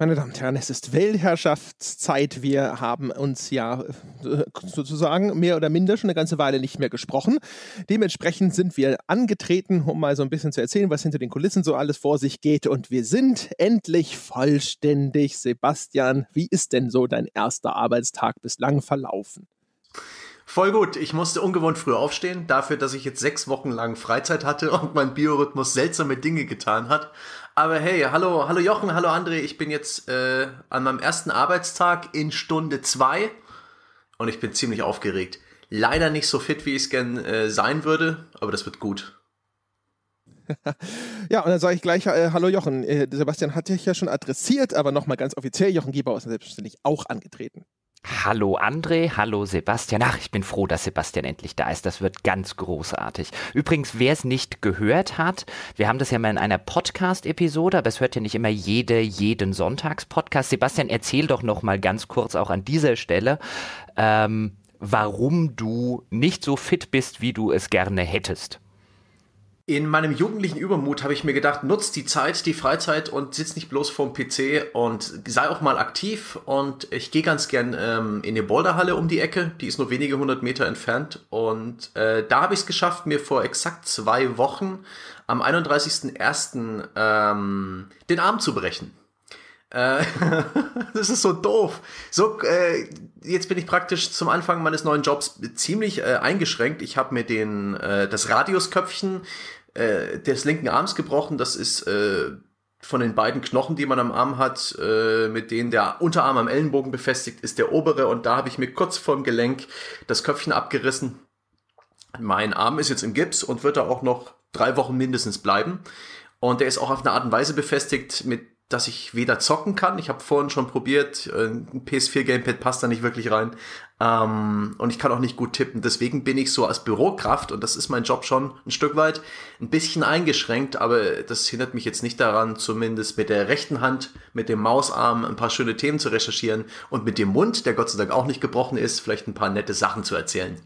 Meine Damen und Herren, es ist Weltherrschaftszeit. Wir haben uns ja äh, sozusagen mehr oder minder schon eine ganze Weile nicht mehr gesprochen. Dementsprechend sind wir angetreten, um mal so ein bisschen zu erzählen, was hinter den Kulissen so alles vor sich geht. Und wir sind endlich vollständig. Sebastian, wie ist denn so dein erster Arbeitstag bislang verlaufen? Voll gut. Ich musste ungewohnt früh aufstehen, dafür, dass ich jetzt sechs Wochen lang Freizeit hatte und mein Biorhythmus seltsame Dinge getan hat. Aber hey, hallo, hallo Jochen, hallo André. Ich bin jetzt äh, an meinem ersten Arbeitstag in Stunde 2 und ich bin ziemlich aufgeregt. Leider nicht so fit, wie ich es gern äh, sein würde, aber das wird gut. ja, und dann sage ich gleich, äh, hallo Jochen. Äh, Sebastian hat dich ja schon adressiert, aber nochmal ganz offiziell, Jochen Gebauer ist selbstverständlich auch angetreten. Hallo André, hallo Sebastian. Ach, ich bin froh, dass Sebastian endlich da ist. Das wird ganz großartig. Übrigens, wer es nicht gehört hat, wir haben das ja mal in einer Podcast-Episode, aber es hört ja nicht immer jede, jeden Sonntags-Podcast. Sebastian, erzähl doch nochmal ganz kurz auch an dieser Stelle, ähm, warum du nicht so fit bist, wie du es gerne hättest in meinem jugendlichen Übermut habe ich mir gedacht, nutzt die Zeit, die Freizeit und sitzt nicht bloß vorm PC und sei auch mal aktiv. Und ich gehe ganz gern ähm, in die Boulderhalle um die Ecke, die ist nur wenige hundert Meter entfernt. Und äh, da habe ich es geschafft, mir vor exakt zwei Wochen am 31.01. Ähm, den Arm zu brechen. Äh, das ist so doof. So, äh, jetzt bin ich praktisch zum Anfang meines neuen Jobs ziemlich äh, eingeschränkt. Ich habe mir den, äh, das Radiusköpfchen äh, des linken Arms gebrochen. Das ist äh, von den beiden Knochen, die man am Arm hat, äh, mit denen der Unterarm am Ellenbogen befestigt ist, der obere. Und da habe ich mir kurz vorm Gelenk das Köpfchen abgerissen. Mein Arm ist jetzt im Gips und wird da auch noch drei Wochen mindestens bleiben. Und der ist auch auf eine Art und Weise befestigt, mit dass ich weder zocken kann. Ich habe vorhin schon probiert, äh, ein PS4-Gamepad passt da nicht wirklich rein. Ähm, und ich kann auch nicht gut tippen. Deswegen bin ich so als Bürokraft, und das ist mein Job schon ein Stück weit, ein bisschen eingeschränkt, aber das hindert mich jetzt nicht daran, zumindest mit der rechten Hand, mit dem Mausarm ein paar schöne Themen zu recherchieren und mit dem Mund, der Gott sei Dank auch nicht gebrochen ist, vielleicht ein paar nette Sachen zu erzählen.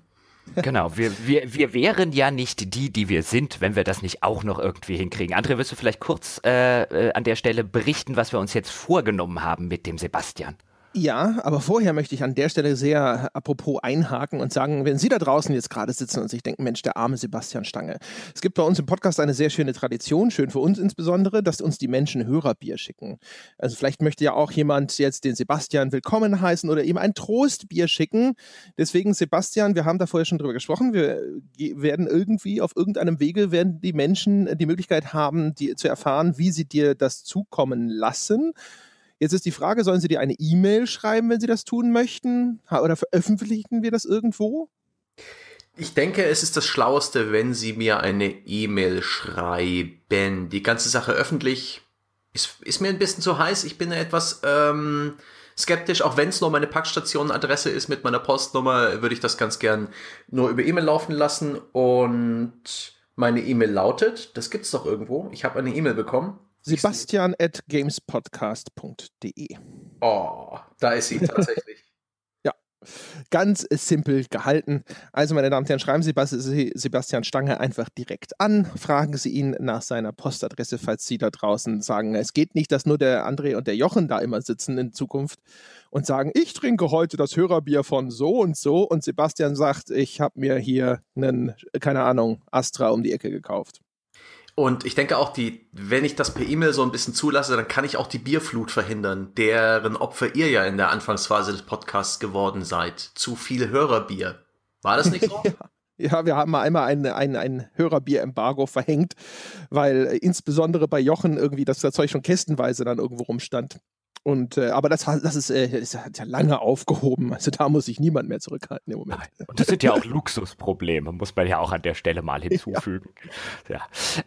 Genau, wir, wir, wir wären ja nicht die, die wir sind, wenn wir das nicht auch noch irgendwie hinkriegen. Andre, wirst du vielleicht kurz äh, äh, an der Stelle berichten, was wir uns jetzt vorgenommen haben mit dem Sebastian? Ja, aber vorher möchte ich an der Stelle sehr äh, apropos einhaken und sagen, wenn Sie da draußen jetzt gerade sitzen und sich denken, Mensch, der arme Sebastian Stange. Es gibt bei uns im Podcast eine sehr schöne Tradition, schön für uns insbesondere, dass uns die Menschen Hörerbier schicken. Also vielleicht möchte ja auch jemand jetzt den Sebastian willkommen heißen oder ihm ein Trostbier schicken. Deswegen, Sebastian, wir haben da vorher schon drüber gesprochen. Wir äh, werden irgendwie auf irgendeinem Wege werden die Menschen äh, die Möglichkeit haben, die, zu erfahren, wie sie dir das zukommen lassen. Jetzt ist die Frage, sollen Sie dir eine E-Mail schreiben, wenn Sie das tun möchten? Oder veröffentlichen wir das irgendwo? Ich denke, es ist das Schlaueste, wenn Sie mir eine E-Mail schreiben. Die ganze Sache öffentlich ist, ist, mir ein bisschen zu heiß. Ich bin etwas ähm, skeptisch, auch wenn es nur meine Packstationenadresse ist mit meiner Postnummer, würde ich das ganz gern nur über E-Mail laufen lassen. Und meine E-Mail lautet, das gibt es doch irgendwo. Ich habe eine E-Mail bekommen. Sebastian at gamespodcast.de. Oh, da ist sie tatsächlich. ja, ganz simpel gehalten. Also, meine Damen und Herren, schreiben Sie Sebastian Stange einfach direkt an. Fragen Sie ihn nach seiner Postadresse, falls Sie da draußen sagen, es geht nicht, dass nur der André und der Jochen da immer sitzen in Zukunft und sagen, ich trinke heute das Hörerbier von so und so. Und Sebastian sagt, ich habe mir hier einen, keine Ahnung, Astra um die Ecke gekauft. Und ich denke auch, die, wenn ich das per E-Mail so ein bisschen zulasse, dann kann ich auch die Bierflut verhindern, deren Opfer ihr ja in der Anfangsphase des Podcasts geworden seid. Zu viel Hörerbier. War das nicht so? ja. wir haben mal einmal ein, ein, ein Hörerbier-Embargo verhängt, weil insbesondere bei Jochen irgendwie das Zeug schon kästenweise dann irgendwo rumstand. Und äh, aber das, das ist, äh, ist, hat ja lange aufgehoben. Also da muss sich niemand mehr zurückhalten im Moment. Nein. Und das sind ja auch Luxusprobleme, muss man ja auch an der Stelle mal hinzufügen. Ja. ja.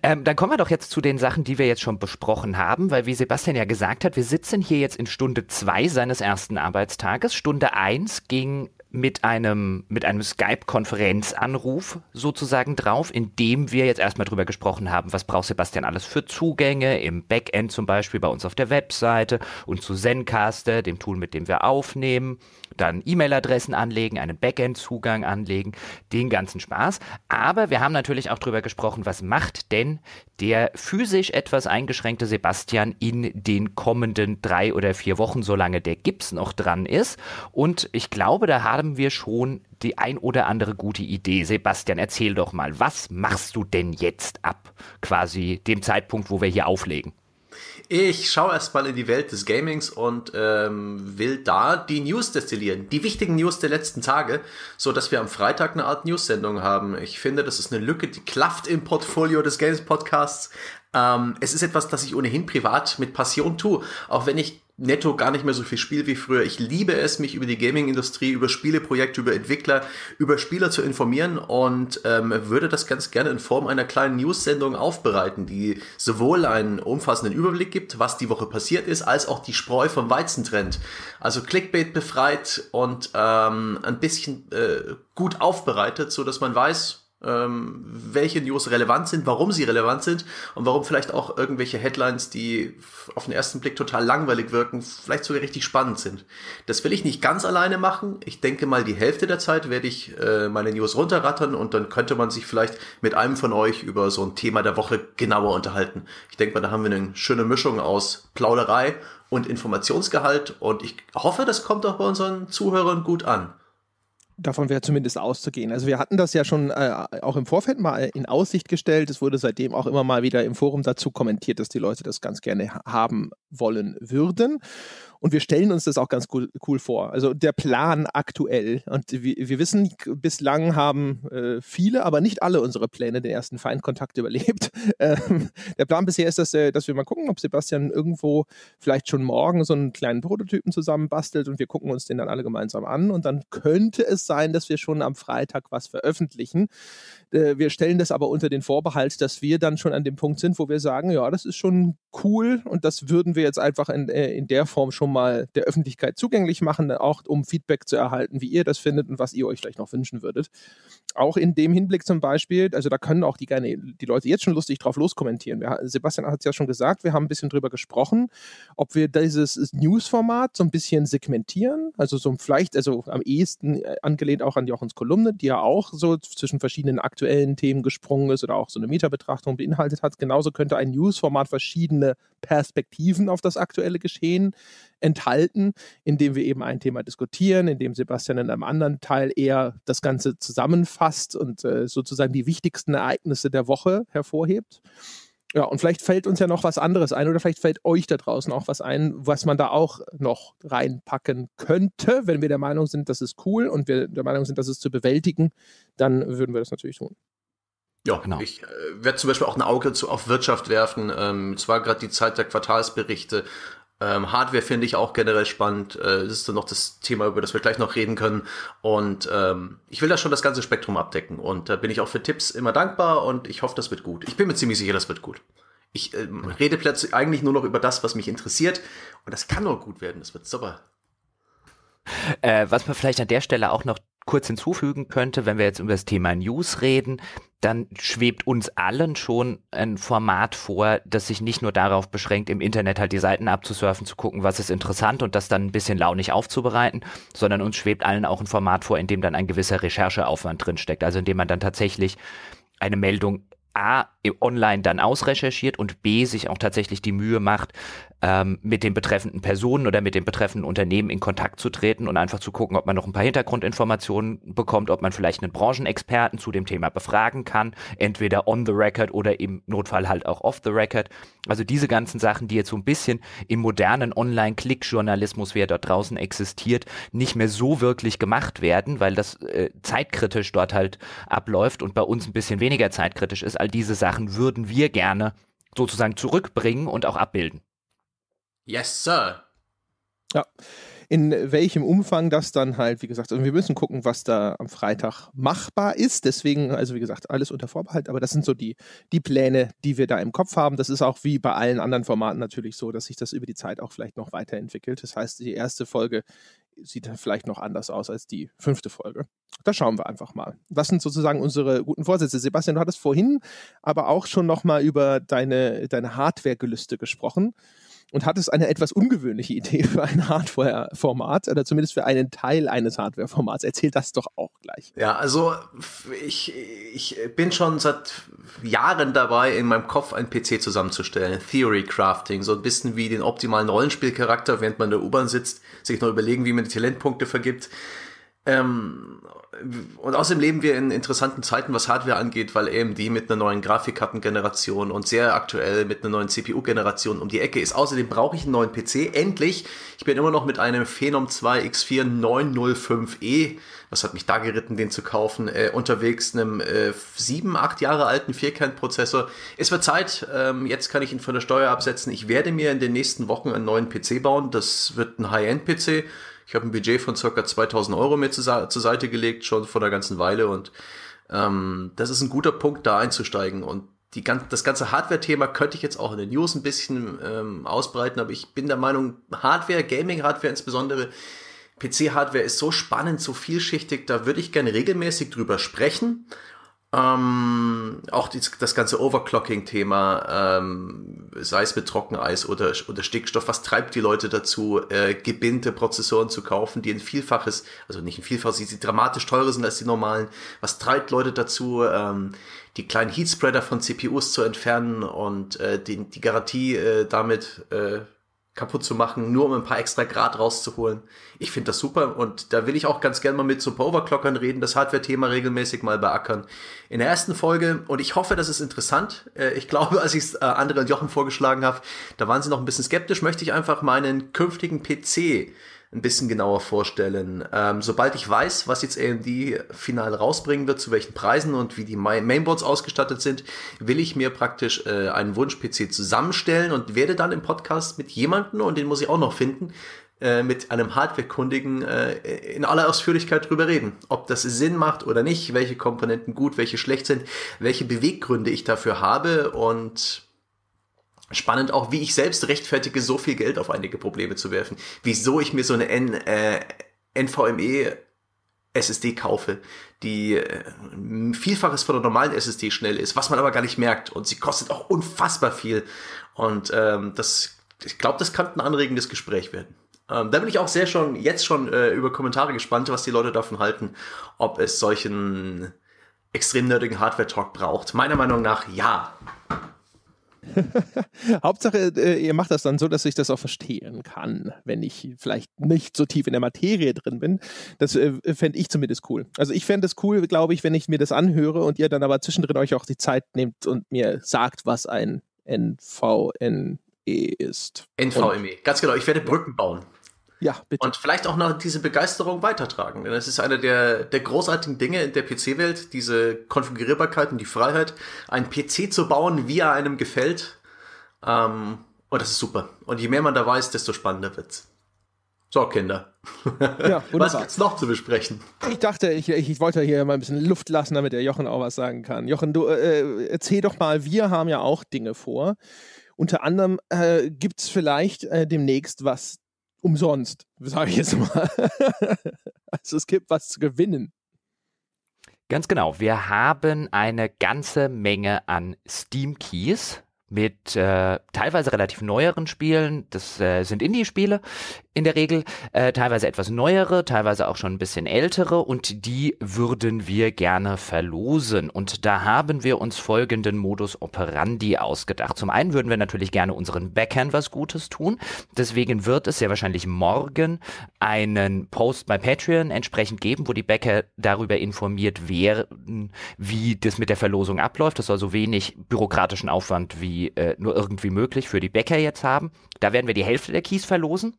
Ähm, dann kommen wir doch jetzt zu den Sachen, die wir jetzt schon besprochen haben, weil wie Sebastian ja gesagt hat, wir sitzen hier jetzt in Stunde zwei seines ersten Arbeitstages. Stunde eins ging mit einem, mit einem Skype-Konferenzanruf sozusagen drauf, in dem wir jetzt erstmal drüber gesprochen haben, was braucht Sebastian alles für Zugänge im Backend zum Beispiel bei uns auf der Webseite und zu Zencaster, dem Tool, mit dem wir aufnehmen, dann E-Mail-Adressen anlegen, einen Backend-Zugang anlegen, den ganzen Spaß. Aber wir haben natürlich auch drüber gesprochen, was macht denn der physisch etwas eingeschränkte Sebastian in den kommenden drei oder vier Wochen, solange der Gips noch dran ist. Und ich glaube, da haben haben wir schon die ein oder andere gute Idee. Sebastian, erzähl doch mal, was machst du denn jetzt ab quasi dem Zeitpunkt, wo wir hier auflegen? Ich schaue erstmal in die Welt des Gamings und ähm, will da die News destillieren, die wichtigen News der letzten Tage, so dass wir am Freitag eine Art News-Sendung haben. Ich finde, das ist eine Lücke, die klafft im Portfolio des Games Podcasts. Ähm, es ist etwas, das ich ohnehin privat mit Passion tue, auch wenn ich netto gar nicht mehr so viel Spiel wie früher. Ich liebe es, mich über die Gaming-Industrie, über Spieleprojekte, über Entwickler, über Spieler zu informieren und ähm, würde das ganz gerne in Form einer kleinen News-Sendung aufbereiten, die sowohl einen umfassenden Überblick gibt, was die Woche passiert ist, als auch die Spreu vom Weizen trennt. Also Clickbait befreit und ähm, ein bisschen äh, gut aufbereitet, so dass man weiß, ähm, welche News relevant sind, warum sie relevant sind und warum vielleicht auch irgendwelche Headlines, die auf den ersten Blick total langweilig wirken, vielleicht sogar richtig spannend sind. Das will ich nicht ganz alleine machen. Ich denke mal, die Hälfte der Zeit werde ich äh, meine News runterrattern und dann könnte man sich vielleicht mit einem von euch über so ein Thema der Woche genauer unterhalten. Ich denke mal, da haben wir eine schöne Mischung aus Plauderei und Informationsgehalt und ich hoffe, das kommt auch bei unseren Zuhörern gut an. Davon wäre zumindest auszugehen. Also wir hatten das ja schon äh, auch im Vorfeld mal in Aussicht gestellt. Es wurde seitdem auch immer mal wieder im Forum dazu kommentiert, dass die Leute das ganz gerne haben wollen würden. Und wir stellen uns das auch ganz cool, cool vor. Also der Plan aktuell. Und wir, wir wissen, bislang haben äh, viele, aber nicht alle unsere Pläne den ersten Feindkontakt überlebt. Ähm, der Plan bisher ist, dass, äh, dass wir mal gucken, ob Sebastian irgendwo vielleicht schon morgen so einen kleinen Prototypen zusammenbastelt und wir gucken uns den dann alle gemeinsam an. Und dann könnte es sein, dass wir schon am Freitag was veröffentlichen. Äh, wir stellen das aber unter den Vorbehalt, dass wir dann schon an dem Punkt sind, wo wir sagen, ja, das ist schon cool und das würden wir jetzt einfach in, äh, in der Form schon mal der Öffentlichkeit zugänglich machen, auch um Feedback zu erhalten, wie ihr das findet und was ihr euch vielleicht noch wünschen würdet. Auch in dem Hinblick zum Beispiel, also da können auch die, gerne, die Leute jetzt schon lustig drauf loskommentieren. Wir, Sebastian hat es ja schon gesagt, wir haben ein bisschen drüber gesprochen, ob wir dieses News-Format so ein bisschen segmentieren, also so vielleicht, also am ehesten äh, an angelehnt auch an Jochens Kolumne, die ja auch so zwischen verschiedenen aktuellen Themen gesprungen ist oder auch so eine Metabetrachtung beinhaltet hat. Genauso könnte ein News-Format verschiedene Perspektiven auf das aktuelle Geschehen enthalten, indem wir eben ein Thema diskutieren, indem Sebastian in einem anderen Teil eher das Ganze zusammenfasst und äh, sozusagen die wichtigsten Ereignisse der Woche hervorhebt. Ja, und vielleicht fällt uns ja noch was anderes ein oder vielleicht fällt euch da draußen auch was ein, was man da auch noch reinpacken könnte. Wenn wir der Meinung sind, das ist cool und wir der Meinung sind, das ist zu bewältigen, dann würden wir das natürlich tun. Ja, genau. Ich äh, werde zum Beispiel auch ein Auge zu, auf Wirtschaft werfen. Ähm, es war gerade die Zeit der Quartalsberichte. Ähm, Hardware finde ich auch generell spannend. Äh, ist dann noch das Thema, über das wir gleich noch reden können. Und ähm, ich will da schon das ganze Spektrum abdecken. Und da bin ich auch für Tipps immer dankbar und ich hoffe, das wird gut. Ich bin mir ziemlich sicher, das wird gut. Ich ähm, ja. rede plötzlich eigentlich nur noch über das, was mich interessiert. Und das kann nur gut werden. Das wird super. Äh, was man vielleicht an der Stelle auch noch kurz hinzufügen könnte, wenn wir jetzt über das Thema News reden, dann schwebt uns allen schon ein Format vor, das sich nicht nur darauf beschränkt, im Internet halt die Seiten abzusurfen, zu gucken, was ist interessant und das dann ein bisschen launig aufzubereiten, sondern uns schwebt allen auch ein Format vor, in dem dann ein gewisser Rechercheaufwand drinsteckt, also in dem man dann tatsächlich eine Meldung A, online dann ausrecherchiert und B, sich auch tatsächlich die Mühe macht, ähm, mit den betreffenden Personen oder mit den betreffenden Unternehmen in Kontakt zu treten und einfach zu gucken, ob man noch ein paar Hintergrundinformationen bekommt, ob man vielleicht einen Branchenexperten zu dem Thema befragen kann, entweder on the record oder im Notfall halt auch off the record. Also diese ganzen Sachen, die jetzt so ein bisschen im modernen Online-Klick-Journalismus, wie er dort draußen existiert, nicht mehr so wirklich gemacht werden, weil das äh, zeitkritisch dort halt abläuft und bei uns ein bisschen weniger zeitkritisch ist. All diese Sachen würden wir gerne sozusagen zurückbringen und auch abbilden. Yes, sir. Ja. In welchem Umfang das dann halt, wie gesagt, und also wir müssen gucken, was da am Freitag machbar ist. Deswegen, also wie gesagt, alles unter Vorbehalt, aber das sind so die, die Pläne, die wir da im Kopf haben. Das ist auch wie bei allen anderen Formaten natürlich so, dass sich das über die Zeit auch vielleicht noch weiterentwickelt. Das heißt, die erste Folge sieht vielleicht noch anders aus als die fünfte Folge. Da schauen wir einfach mal. Was sind sozusagen unsere guten Vorsätze? Sebastian, du hattest vorhin aber auch schon nochmal über deine, deine Hardware-Gelüste gesprochen und hat es eine etwas ungewöhnliche Idee für ein Hardware-Format oder zumindest für einen Teil eines Hardware-Formats. Erzähl das doch auch gleich. Ja, also ich, ich bin schon seit Jahren dabei, in meinem Kopf einen PC zusammenzustellen. Theory Crafting, so ein bisschen wie den optimalen Rollenspielcharakter, während man in der U-Bahn sitzt, sich noch überlegen, wie man die Talentpunkte vergibt. Ähm, und außerdem leben wir in interessanten Zeiten, was Hardware angeht, weil AMD mit einer neuen Grafikkartengeneration und sehr aktuell mit einer neuen CPU-Generation um die Ecke ist. Außerdem brauche ich einen neuen PC. Endlich! Ich bin immer noch mit einem Phenom 2 X4 905E, was hat mich da geritten, den zu kaufen, äh, unterwegs, einem äh, 7, 8 Jahre alten Vierkernprozessor. Es wird Zeit, ähm, jetzt kann ich ihn von der Steuer absetzen. Ich werde mir in den nächsten Wochen einen neuen PC bauen. Das wird ein High-End-PC ich habe ein Budget von ca. 2000 Euro mir zur, zur Seite gelegt, schon vor einer ganzen Weile. Und ähm, das ist ein guter Punkt, da einzusteigen. Und die, das ganze Hardware-Thema könnte ich jetzt auch in den News ein bisschen ähm, ausbreiten, aber ich bin der Meinung, Hardware, Gaming-Hardware insbesondere, PC-Hardware ist so spannend, so vielschichtig, da würde ich gerne regelmäßig drüber sprechen ähm, auch die, das ganze Overclocking-Thema, ähm, sei es mit Trockeneis oder, oder Stickstoff, was treibt die Leute dazu, äh, gebindte Prozessoren zu kaufen, die ein Vielfaches, also nicht ein Vielfaches, die, die dramatisch teurer sind als die normalen? Was treibt Leute dazu, ähm, die kleinen Heatspreader von CPUs zu entfernen und äh, die, die Garantie äh, damit äh, kaputt zu machen, nur um ein paar extra Grad rauszuholen. Ich finde das super und da will ich auch ganz gerne mal mit Super Overclockern reden, das Hardware-Thema regelmäßig mal beackern. In der ersten Folge, und ich hoffe, das ist interessant, äh, ich glaube, als ich es äh, anderen Jochen vorgeschlagen habe, da waren sie noch ein bisschen skeptisch, möchte ich einfach meinen künftigen PC ein bisschen genauer vorstellen. Ähm, sobald ich weiß, was jetzt AMD final rausbringen wird, zu welchen Preisen und wie die Mainboards ausgestattet sind, will ich mir praktisch äh, einen Wunsch-PC zusammenstellen und werde dann im Podcast mit jemandem, und den muss ich auch noch finden, äh, mit einem Hardware-Kundigen äh, in aller Ausführlichkeit drüber reden. Ob das Sinn macht oder nicht, welche Komponenten gut, welche schlecht sind, welche Beweggründe ich dafür habe und Spannend auch, wie ich selbst rechtfertige, so viel Geld auf einige Probleme zu werfen. Wieso ich mir so eine N, äh, NVMe SSD kaufe, die ein äh, Vielfaches von der normalen SSD schnell ist, was man aber gar nicht merkt. Und sie kostet auch unfassbar viel. Und ähm, das, ich glaube, das kann ein anregendes Gespräch werden. Ähm, da bin ich auch sehr schon, jetzt schon äh, über Kommentare gespannt, was die Leute davon halten, ob es solchen extrem nerdigen Hardware-Talk braucht. Meiner Meinung nach ja. Hauptsache, äh, ihr macht das dann so, dass ich das auch verstehen kann, wenn ich vielleicht nicht so tief in der Materie drin bin. Das äh, fände ich zumindest cool. Also ich fände es cool, glaube ich, wenn ich mir das anhöre und ihr dann aber zwischendrin euch auch die Zeit nehmt und mir sagt, was ein NVNE ist. NVME, ganz genau. Ich werde Brücken bauen. Ja, bitte. Und vielleicht auch noch diese Begeisterung weitertragen. Denn es ist eine der, der großartigen Dinge in der PC-Welt, diese Konfigurierbarkeit und die Freiheit, einen PC zu bauen, wie er einem gefällt. Ähm, und das ist super. Und je mehr man da weiß, desto spannender wird's. So, Kinder. Ja, was gibt's noch zu besprechen? Ich dachte, ich, ich, wollte hier mal ein bisschen Luft lassen, damit der Jochen auch was sagen kann. Jochen, du äh, erzähl doch mal, wir haben ja auch Dinge vor. Unter anderem äh, gibt es vielleicht äh, demnächst was umsonst, sage ich jetzt mal. also es gibt was zu gewinnen. Ganz genau. Wir haben eine ganze Menge an Steam Keys mit äh, teilweise relativ neueren Spielen, das äh, sind Indie-Spiele in der Regel, äh, teilweise etwas neuere, teilweise auch schon ein bisschen ältere und die würden wir gerne verlosen. Und da haben wir uns folgenden Modus operandi ausgedacht. Zum einen würden wir natürlich gerne unseren Backern was Gutes tun, deswegen wird es sehr wahrscheinlich morgen einen Post bei Patreon entsprechend geben, wo die Backer darüber informiert werden, wie das mit der Verlosung abläuft. Das soll so wenig bürokratischen Aufwand wie irgendwie äh, nur irgendwie möglich für die Bäcker jetzt haben. Da werden wir die Hälfte der Keys verlosen.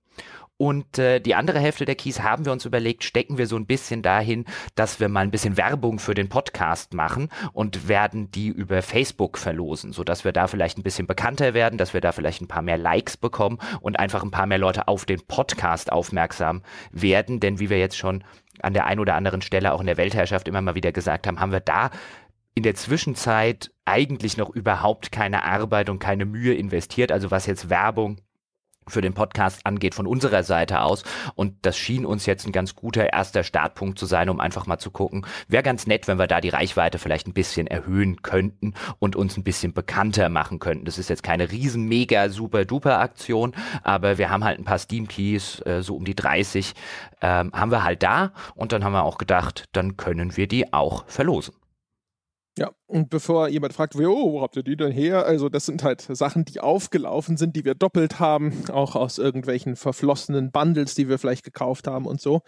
Und äh, die andere Hälfte der Keys haben wir uns überlegt, stecken wir so ein bisschen dahin, dass wir mal ein bisschen Werbung für den Podcast machen und werden die über Facebook verlosen, sodass wir da vielleicht ein bisschen bekannter werden, dass wir da vielleicht ein paar mehr Likes bekommen und einfach ein paar mehr Leute auf den Podcast aufmerksam werden. Denn wie wir jetzt schon an der einen oder anderen Stelle auch in der Weltherrschaft immer mal wieder gesagt haben, haben wir da in der Zwischenzeit eigentlich noch überhaupt keine Arbeit und keine Mühe investiert, also was jetzt Werbung für den Podcast angeht von unserer Seite aus. Und das schien uns jetzt ein ganz guter erster Startpunkt zu sein, um einfach mal zu gucken. Wäre ganz nett, wenn wir da die Reichweite vielleicht ein bisschen erhöhen könnten und uns ein bisschen bekannter machen könnten. Das ist jetzt keine riesen, mega, super, duper Aktion, aber wir haben halt ein paar Steam Keys, äh, so um die 30, ähm, haben wir halt da. Und dann haben wir auch gedacht, dann können wir die auch verlosen. Ja, und bevor jemand fragt, oh, wo habt ihr die denn her? Also das sind halt Sachen, die aufgelaufen sind, die wir doppelt haben, auch aus irgendwelchen verflossenen Bundles, die wir vielleicht gekauft haben und so.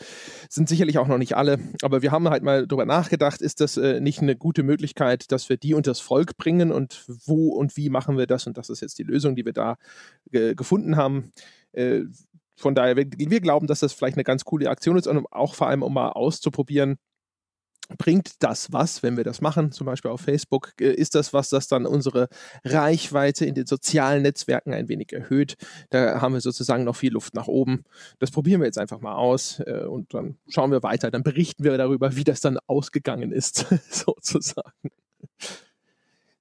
Sind sicherlich auch noch nicht alle, aber wir haben halt mal drüber nachgedacht, ist das äh, nicht eine gute Möglichkeit, dass wir die unters Volk bringen und wo und wie machen wir das? Und das ist jetzt die Lösung, die wir da äh, gefunden haben. Äh, von daher, wir, wir glauben, dass das vielleicht eine ganz coole Aktion ist und auch vor allem, um mal auszuprobieren, bringt das was, wenn wir das machen, zum Beispiel auf Facebook, äh, ist das was, das dann unsere Reichweite in den sozialen Netzwerken ein wenig erhöht. Da haben wir sozusagen noch viel Luft nach oben. Das probieren wir jetzt einfach mal aus äh, und dann schauen wir weiter. Dann berichten wir darüber, wie das dann ausgegangen ist, sozusagen.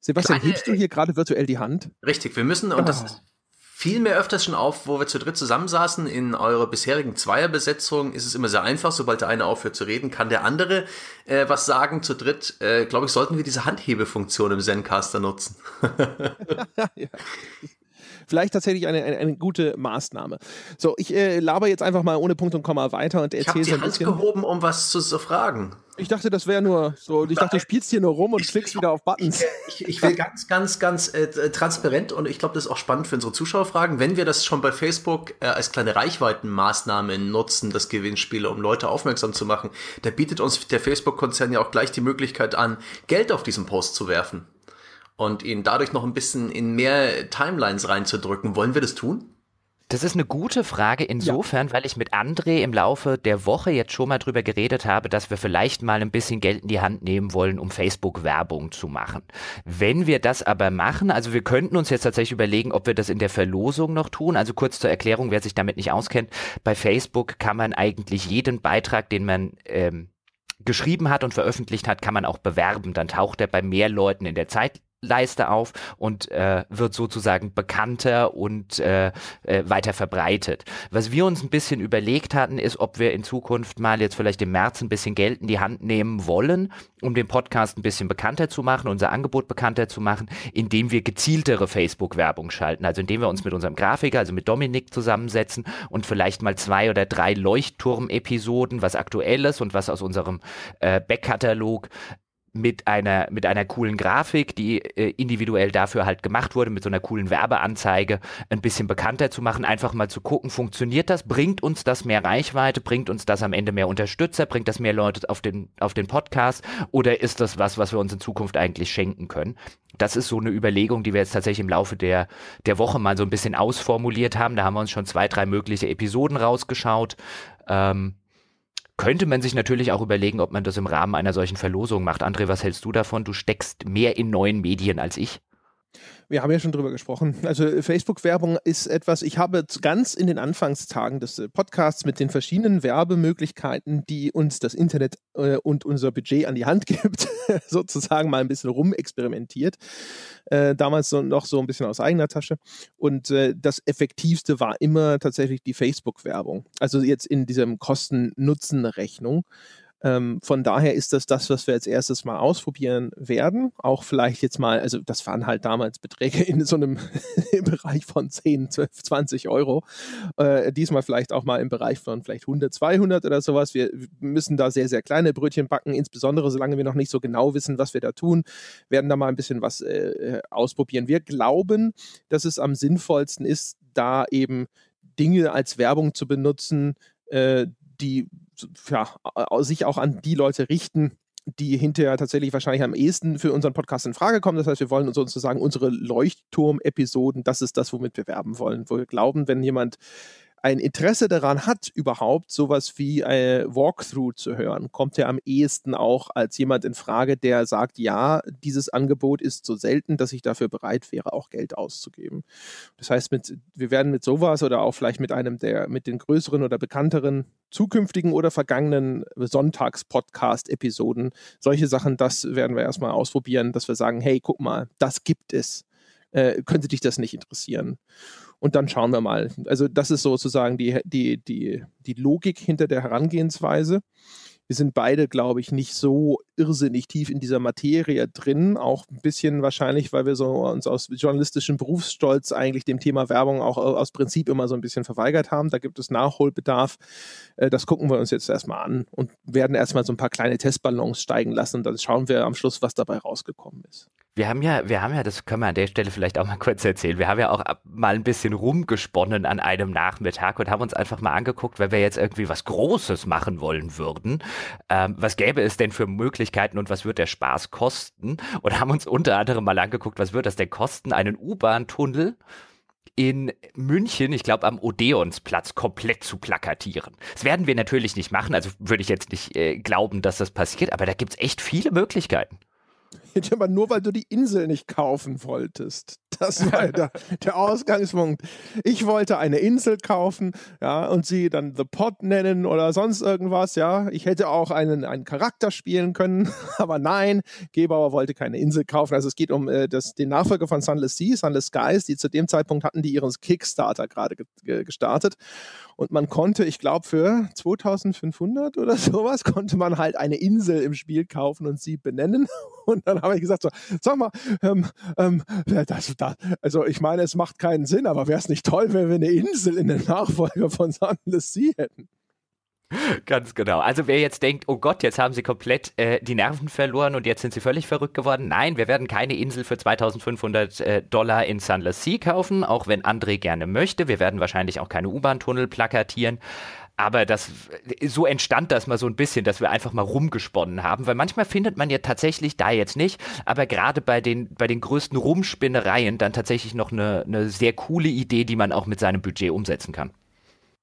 Sebastian, hebst du hier gerade virtuell die Hand? Richtig, wir müssen, und das, ah viel mehr öfters schon auf, wo wir zu dritt zusammensaßen. In eurer bisherigen Zweierbesetzung ist es immer sehr einfach. Sobald der eine aufhört zu reden, kann der andere äh, was sagen. Zu dritt, äh, glaube ich, sollten wir diese Handhebefunktion im Zencaster nutzen. ja vielleicht tatsächlich eine, eine, eine gute Maßnahme. So, ich äh, laber jetzt einfach mal ohne Punkt und Komma weiter und erzähle so ein bisschen. Ich habe gehoben, um was zu, zu fragen. Ich dachte, das wäre nur so. Ich dachte, du spielst hier nur rum und klickst wieder auf Buttons. Ich, äh, ich will ganz, ganz, ganz äh, äh transparent und ich glaube, das ist auch spannend für unsere Zuschauer fragen. Wenn wir das schon bei Facebook äh, als kleine Reichweitenmaßnahme nutzen, das Gewinnspiel, um Leute aufmerksam zu machen, da bietet uns der Facebook-Konzern ja auch gleich die Möglichkeit an, Geld auf diesen Post zu werfen und ihn dadurch noch ein bisschen in mehr Timelines reinzudrücken. Wollen wir das tun? Das ist eine gute Frage insofern, ja. weil ich mit André im Laufe der Woche jetzt schon mal drüber geredet habe, dass wir vielleicht mal ein bisschen Geld in die Hand nehmen wollen, um Facebook Werbung zu machen. Wenn wir das aber machen, also wir könnten uns jetzt tatsächlich überlegen, ob wir das in der Verlosung noch tun. Also kurz zur Erklärung, wer sich damit nicht auskennt, bei Facebook kann man eigentlich jeden Beitrag, den man ähm, geschrieben hat und veröffentlicht hat, kann man auch bewerben. Dann taucht er bei mehr Leuten in der Zeit Leiste auf und äh, wird sozusagen bekannter und äh, äh, weiter verbreitet. Was wir uns ein bisschen überlegt hatten, ist, ob wir in Zukunft mal jetzt vielleicht im März ein bisschen Geld in die Hand nehmen wollen, um den Podcast ein bisschen bekannter zu machen, unser Angebot bekannter zu machen, indem wir gezieltere Facebook-Werbung schalten. Also indem wir uns mit unserem Grafiker, also mit Dominik zusammensetzen und vielleicht mal zwei oder drei Leuchtturm-Episoden, was aktuelles und was aus unserem äh, Backkatalog mit einer, mit einer coolen Grafik, die äh, individuell dafür halt gemacht wurde, mit so einer coolen Werbeanzeige ein bisschen bekannter zu machen, einfach mal zu gucken, funktioniert das, bringt uns das mehr Reichweite, bringt uns das am Ende mehr Unterstützer, bringt das mehr Leute auf den, auf den Podcast oder ist das was, was wir uns in Zukunft eigentlich schenken können? Das ist so eine Überlegung, die wir jetzt tatsächlich im Laufe der, der Woche mal so ein bisschen ausformuliert haben. Da haben wir uns schon zwei, drei mögliche Episoden rausgeschaut. Ähm, könnte man sich natürlich auch überlegen, ob man das im Rahmen einer solchen Verlosung macht. André, was hältst du davon? Du steckst mehr in neuen Medien als ich. Wir haben ja schon drüber gesprochen. Also äh, Facebook-Werbung ist etwas, ich habe ganz in den Anfangstagen des äh, Podcasts mit den verschiedenen Werbemöglichkeiten, die uns das Internet äh, und unser Budget an die Hand gibt, sozusagen mal ein bisschen rumexperimentiert. Äh, damals so, noch so ein bisschen aus eigener Tasche. Und äh, das Effektivste war immer tatsächlich die Facebook-Werbung. Also jetzt in diesem Kosten-Nutzen-Rechnung. Ähm, von daher ist das das, was wir als erstes mal ausprobieren werden. Auch vielleicht jetzt mal, also das waren halt damals Beträge in so einem Bereich von 10, 12, 20 Euro. Äh, diesmal vielleicht auch mal im Bereich von vielleicht 100, 200 oder sowas. Wir müssen da sehr, sehr kleine Brötchen backen, insbesondere solange wir noch nicht so genau wissen, was wir da tun, werden da mal ein bisschen was äh, äh ausprobieren. Wir glauben, dass es am sinnvollsten ist, da eben Dinge als Werbung zu benutzen, äh, die ja, sich auch an die Leute richten, die hinterher tatsächlich wahrscheinlich am ehesten für unseren Podcast in Frage kommen. Das heißt, wir wollen sozusagen unsere Leuchtturm-Episoden, das ist das, womit wir werben wollen, wo wir glauben, wenn jemand ein Interesse daran hat, überhaupt sowas wie äh, Walkthrough zu hören, kommt er am ehesten auch als jemand in Frage, der sagt, ja, dieses Angebot ist so selten, dass ich dafür bereit wäre, auch Geld auszugeben. Das heißt, mit, wir werden mit sowas oder auch vielleicht mit einem der, mit den größeren oder bekannteren zukünftigen oder vergangenen Sonntags-Podcast-Episoden, solche Sachen, das werden wir erstmal ausprobieren, dass wir sagen, hey, guck mal, das gibt es äh, könnte dich das nicht interessieren. Und dann schauen wir mal. Also das ist sozusagen die, die, die, die Logik hinter der Herangehensweise. Wir sind beide, glaube ich, nicht so irrsinnig tief in dieser Materie drin. Auch ein bisschen wahrscheinlich, weil wir so uns aus journalistischem Berufsstolz eigentlich dem Thema Werbung auch aus Prinzip immer so ein bisschen verweigert haben. Da gibt es Nachholbedarf. Äh, das gucken wir uns jetzt erstmal an und werden erstmal so ein paar kleine Testballons steigen lassen. Dann schauen wir am Schluss, was dabei rausgekommen ist. Wir haben ja, wir haben ja, das können wir an der Stelle vielleicht auch mal kurz erzählen. Wir haben ja auch mal ein bisschen rumgesponnen an einem Nachmittag und haben uns einfach mal angeguckt, wenn wir jetzt irgendwie was Großes machen wollen würden, ähm, was gäbe es denn für Möglichkeiten und was wird der Spaß kosten? Und haben uns unter anderem mal angeguckt, was wird das denn kosten, einen U-Bahn-Tunnel in München, ich glaube am Odeonsplatz, komplett zu plakatieren. Das werden wir natürlich nicht machen, also würde ich jetzt nicht äh, glauben, dass das passiert, aber da gibt es echt viele Möglichkeiten steht ja immer nur, weil du die Insel nicht kaufen wolltest. Das war der, der Ausgangspunkt. Ich wollte eine Insel kaufen, ja, und sie dann The Pot nennen oder sonst irgendwas, ja. Ich hätte auch einen, einen Charakter spielen können, aber nein, Gebauer wollte keine Insel kaufen. Also es geht um äh, das, den Nachfolger von Sunless Sea, Sunless Skies, die zu dem Zeitpunkt hatten die ihren Kickstarter gerade ge ge gestartet. Und man konnte, ich glaube, für 2500 oder sowas, konnte man halt eine Insel im Spiel kaufen und sie benennen. Und dann aber gesagt, so, sag mal, ähm, ähm, äh, das, das, also ich meine, es macht keinen Sinn, aber wäre es nicht toll, wenn wir eine Insel in der Nachfolge von San Lucie hätten? Ganz genau. Also wer jetzt denkt, oh Gott, jetzt haben sie komplett äh, die Nerven verloren und jetzt sind sie völlig verrückt geworden. Nein, wir werden keine Insel für 2500 äh, Dollar in San Lassie kaufen, auch wenn André gerne möchte. Wir werden wahrscheinlich auch keine U-Bahn-Tunnel plakatieren aber das, so entstand das mal so ein bisschen, dass wir einfach mal rumgesponnen haben, weil manchmal findet man ja tatsächlich, da jetzt nicht, aber gerade bei den, bei den größten Rumspinnereien dann tatsächlich noch eine, eine sehr coole Idee, die man auch mit seinem Budget umsetzen kann.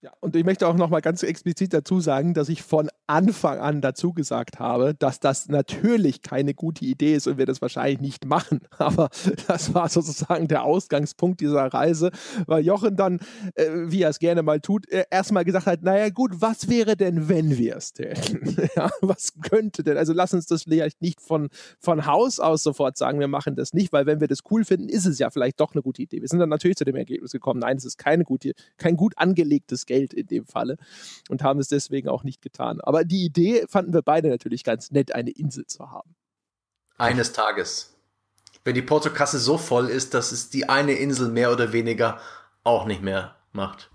Ja, und ich möchte auch nochmal ganz explizit dazu sagen, dass ich von Anfang an dazu gesagt habe, dass das natürlich keine gute Idee ist und wir das wahrscheinlich nicht machen. Aber das war sozusagen der Ausgangspunkt dieser Reise, weil Jochen dann, äh, wie er es gerne mal tut, äh, erstmal gesagt hat, naja gut, was wäre denn, wenn wir es täten? ja, was könnte denn? Also lass uns das vielleicht nicht von, von Haus aus sofort sagen, wir machen das nicht, weil wenn wir das cool finden, ist es ja vielleicht doch eine gute Idee. Wir sind dann natürlich zu dem Ergebnis gekommen, nein, es ist keine gute, kein gut angelegtes Geld. Geld in dem Falle und haben es deswegen auch nicht getan. Aber die Idee fanden wir beide natürlich ganz nett, eine Insel zu haben. Eines Tages. Wenn die Portokasse so voll ist, dass es die eine Insel mehr oder weniger auch nicht mehr macht.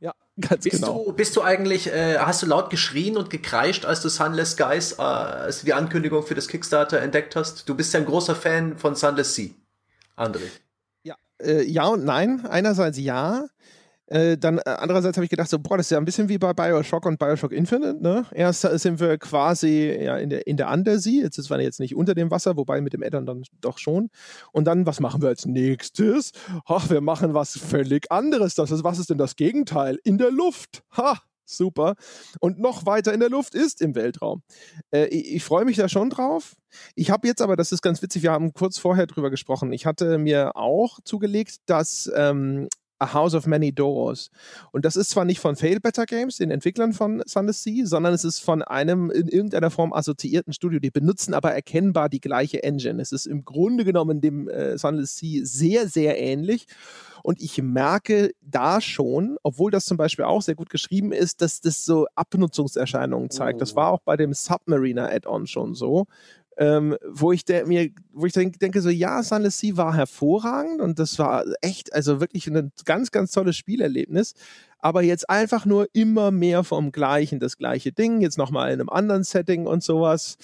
Ja, ganz bist genau. Du, bist du eigentlich, äh, hast du laut geschrien und gekreischt, als du Sunless Skies, äh, als du die Ankündigung für das Kickstarter entdeckt hast? Du bist ja ein großer Fan von Sunless Sea, André. Ja, äh, ja und nein. Einerseits ja. Äh, dann äh, andererseits habe ich gedacht, so, boah, das ist ja ein bisschen wie bei Bioshock und Bioshock Infinite, ne? Erst sind wir quasi ja, in, der, in der Undersea, jetzt sind wir jetzt nicht unter dem Wasser, wobei mit dem Addon dann doch schon. Und dann, was machen wir als nächstes? Ach, wir machen was völlig anderes. Das ist, was ist denn das Gegenteil? In der Luft. Ha! Super. Und noch weiter in der Luft ist im Weltraum. Äh, ich, ich freue mich da schon drauf. Ich habe jetzt aber, das ist ganz witzig, wir haben kurz vorher drüber gesprochen. Ich hatte mir auch zugelegt, dass ähm, A House of Many Doors. Und das ist zwar nicht von Fail Better Games, den Entwicklern von Sunless Sea, sondern es ist von einem in irgendeiner Form assoziierten Studio. Die benutzen aber erkennbar die gleiche Engine. Es ist im Grunde genommen dem äh, Sunless Sea sehr, sehr ähnlich. Und ich merke da schon, obwohl das zum Beispiel auch sehr gut geschrieben ist, dass das so Abnutzungserscheinungen zeigt. Oh. Das war auch bei dem Submariner Add-on schon so ähm, wo ich mir, wo ich denk, denke, so ja, San Sanlesi war hervorragend und das war echt, also wirklich ein ganz, ganz tolles Spielerlebnis. Aber jetzt einfach nur immer mehr vom Gleichen, das gleiche Ding, jetzt nochmal in einem anderen Setting und sowas.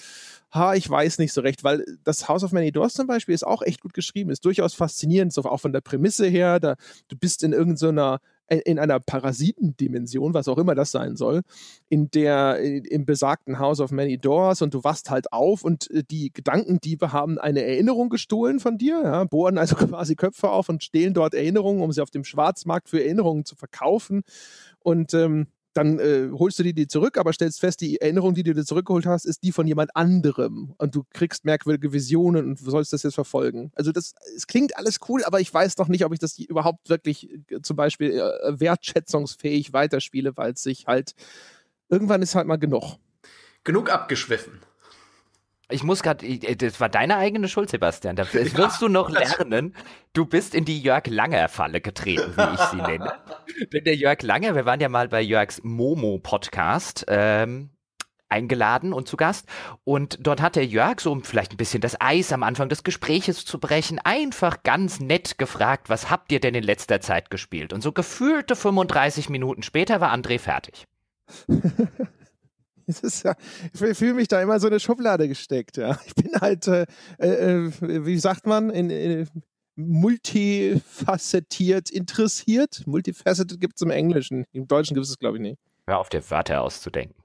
Ha, ich weiß nicht so recht, weil das House of Many Doors zum Beispiel ist auch echt gut geschrieben, ist durchaus faszinierend, so auch von der Prämisse her. Da, du bist in irgendeiner so äh, in einer Parasitendimension, was auch immer das sein soll, in der äh, im besagten House of Many Doors und du wachst halt auf und äh, die Gedankendiebe haben eine Erinnerung gestohlen von dir, ja, bohren also quasi Köpfe auf und stehlen dort Erinnerungen, um sie auf dem Schwarzmarkt für Erinnerungen zu verkaufen und ähm, dann äh, holst du die, die zurück, aber stellst fest, die Erinnerung, die du dir zurückgeholt hast, ist die von jemand anderem. Und du kriegst merkwürdige Visionen und sollst das jetzt verfolgen. Also das, es klingt alles cool, aber ich weiß noch nicht, ob ich das überhaupt wirklich äh, zum Beispiel äh, wertschätzungsfähig weiterspiele, weil es sich halt, irgendwann ist halt mal genug. Genug abgeschwiffen. Ich muss gerade, äh, das war deine eigene Schuld, Sebastian. Das wirst ja, du noch lernen. Du bist in die Jörg Langer-Falle getreten, wie ich sie nenne. Denn der Jörg Langer, wir waren ja mal bei Jörgs Momo-Podcast, ähm, eingeladen und zu Gast. Und dort hat der Jörg, so um vielleicht ein bisschen das Eis am Anfang des Gespräches zu brechen, einfach ganz nett gefragt, was habt ihr denn in letzter Zeit gespielt? Und so gefühlte 35 Minuten später war André fertig. Ja, ich fühle mich da immer so in eine Schublade gesteckt. Ja. Ich bin halt, äh, äh, äh wie sagt man, in, in, multifacettiert interessiert. Multifaceted gibt es im Englischen. Im Deutschen gibt es es, glaube ich, nicht. Hör auf, dir Wörter auszudenken.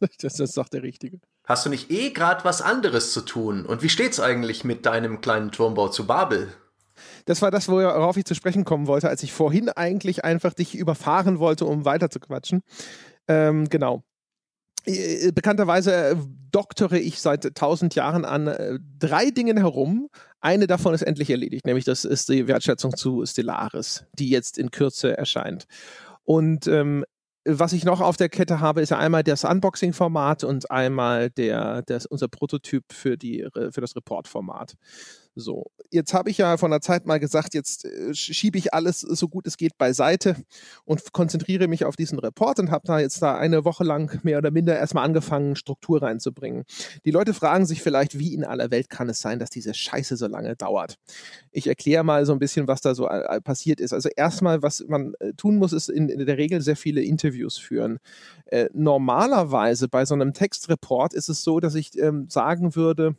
das, das ist doch der Richtige. Hast du nicht eh gerade was anderes zu tun? Und wie steht's eigentlich mit deinem kleinen Turmbau zu Babel? Das war das, worauf ich zu sprechen kommen wollte, als ich vorhin eigentlich einfach dich überfahren wollte, um weiter zu quatschen. Ähm, genau. Äh, bekannterweise äh, doktere ich seit tausend Jahren an äh, drei Dingen herum. Eine davon ist endlich erledigt, nämlich das ist die Wertschätzung zu Stellaris, die jetzt in Kürze erscheint. Und ähm, was ich noch auf der Kette habe, ist einmal das Unboxing-Format und einmal der, das, unser Prototyp für, die, für das Report-Format. So, jetzt habe ich ja von der Zeit mal gesagt, jetzt äh, schiebe ich alles so gut es geht beiseite und konzentriere mich auf diesen Report und habe da jetzt da eine Woche lang mehr oder minder erstmal angefangen, Struktur reinzubringen. Die Leute fragen sich vielleicht, wie in aller Welt kann es sein, dass diese Scheiße so lange dauert. Ich erkläre mal so ein bisschen, was da so äh, äh, passiert ist. Also erstmal, was man tun muss, ist in, in der Regel sehr viele Interviews führen. Äh, normalerweise bei so einem Textreport ist es so, dass ich ähm, sagen würde,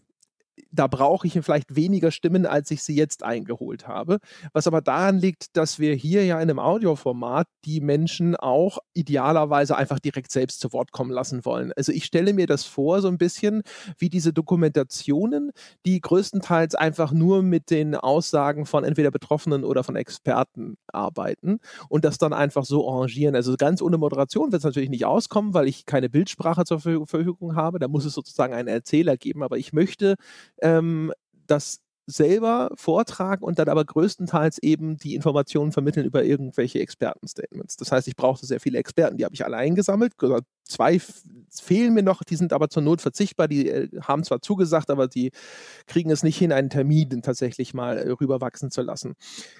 da brauche ich vielleicht weniger Stimmen, als ich sie jetzt eingeholt habe. Was aber daran liegt, dass wir hier ja in einem Audioformat die Menschen auch idealerweise einfach direkt selbst zu Wort kommen lassen wollen. Also ich stelle mir das vor, so ein bisschen wie diese Dokumentationen, die größtenteils einfach nur mit den Aussagen von entweder Betroffenen oder von Experten arbeiten und das dann einfach so arrangieren. Also ganz ohne Moderation wird es natürlich nicht auskommen, weil ich keine Bildsprache zur Verfügung habe. Da muss es sozusagen einen Erzähler geben, aber ich möchte ähm, das selber vortragen und dann aber größtenteils eben die Informationen vermitteln über irgendwelche Expertenstatements. Das heißt, ich brauchte sehr viele Experten, die habe ich allein gesammelt, zwei fehlen mir noch, die sind aber zur Not verzichtbar. Die äh, haben zwar zugesagt, aber die kriegen es nicht hin, einen Termin tatsächlich mal äh, rüberwachsen zu lassen.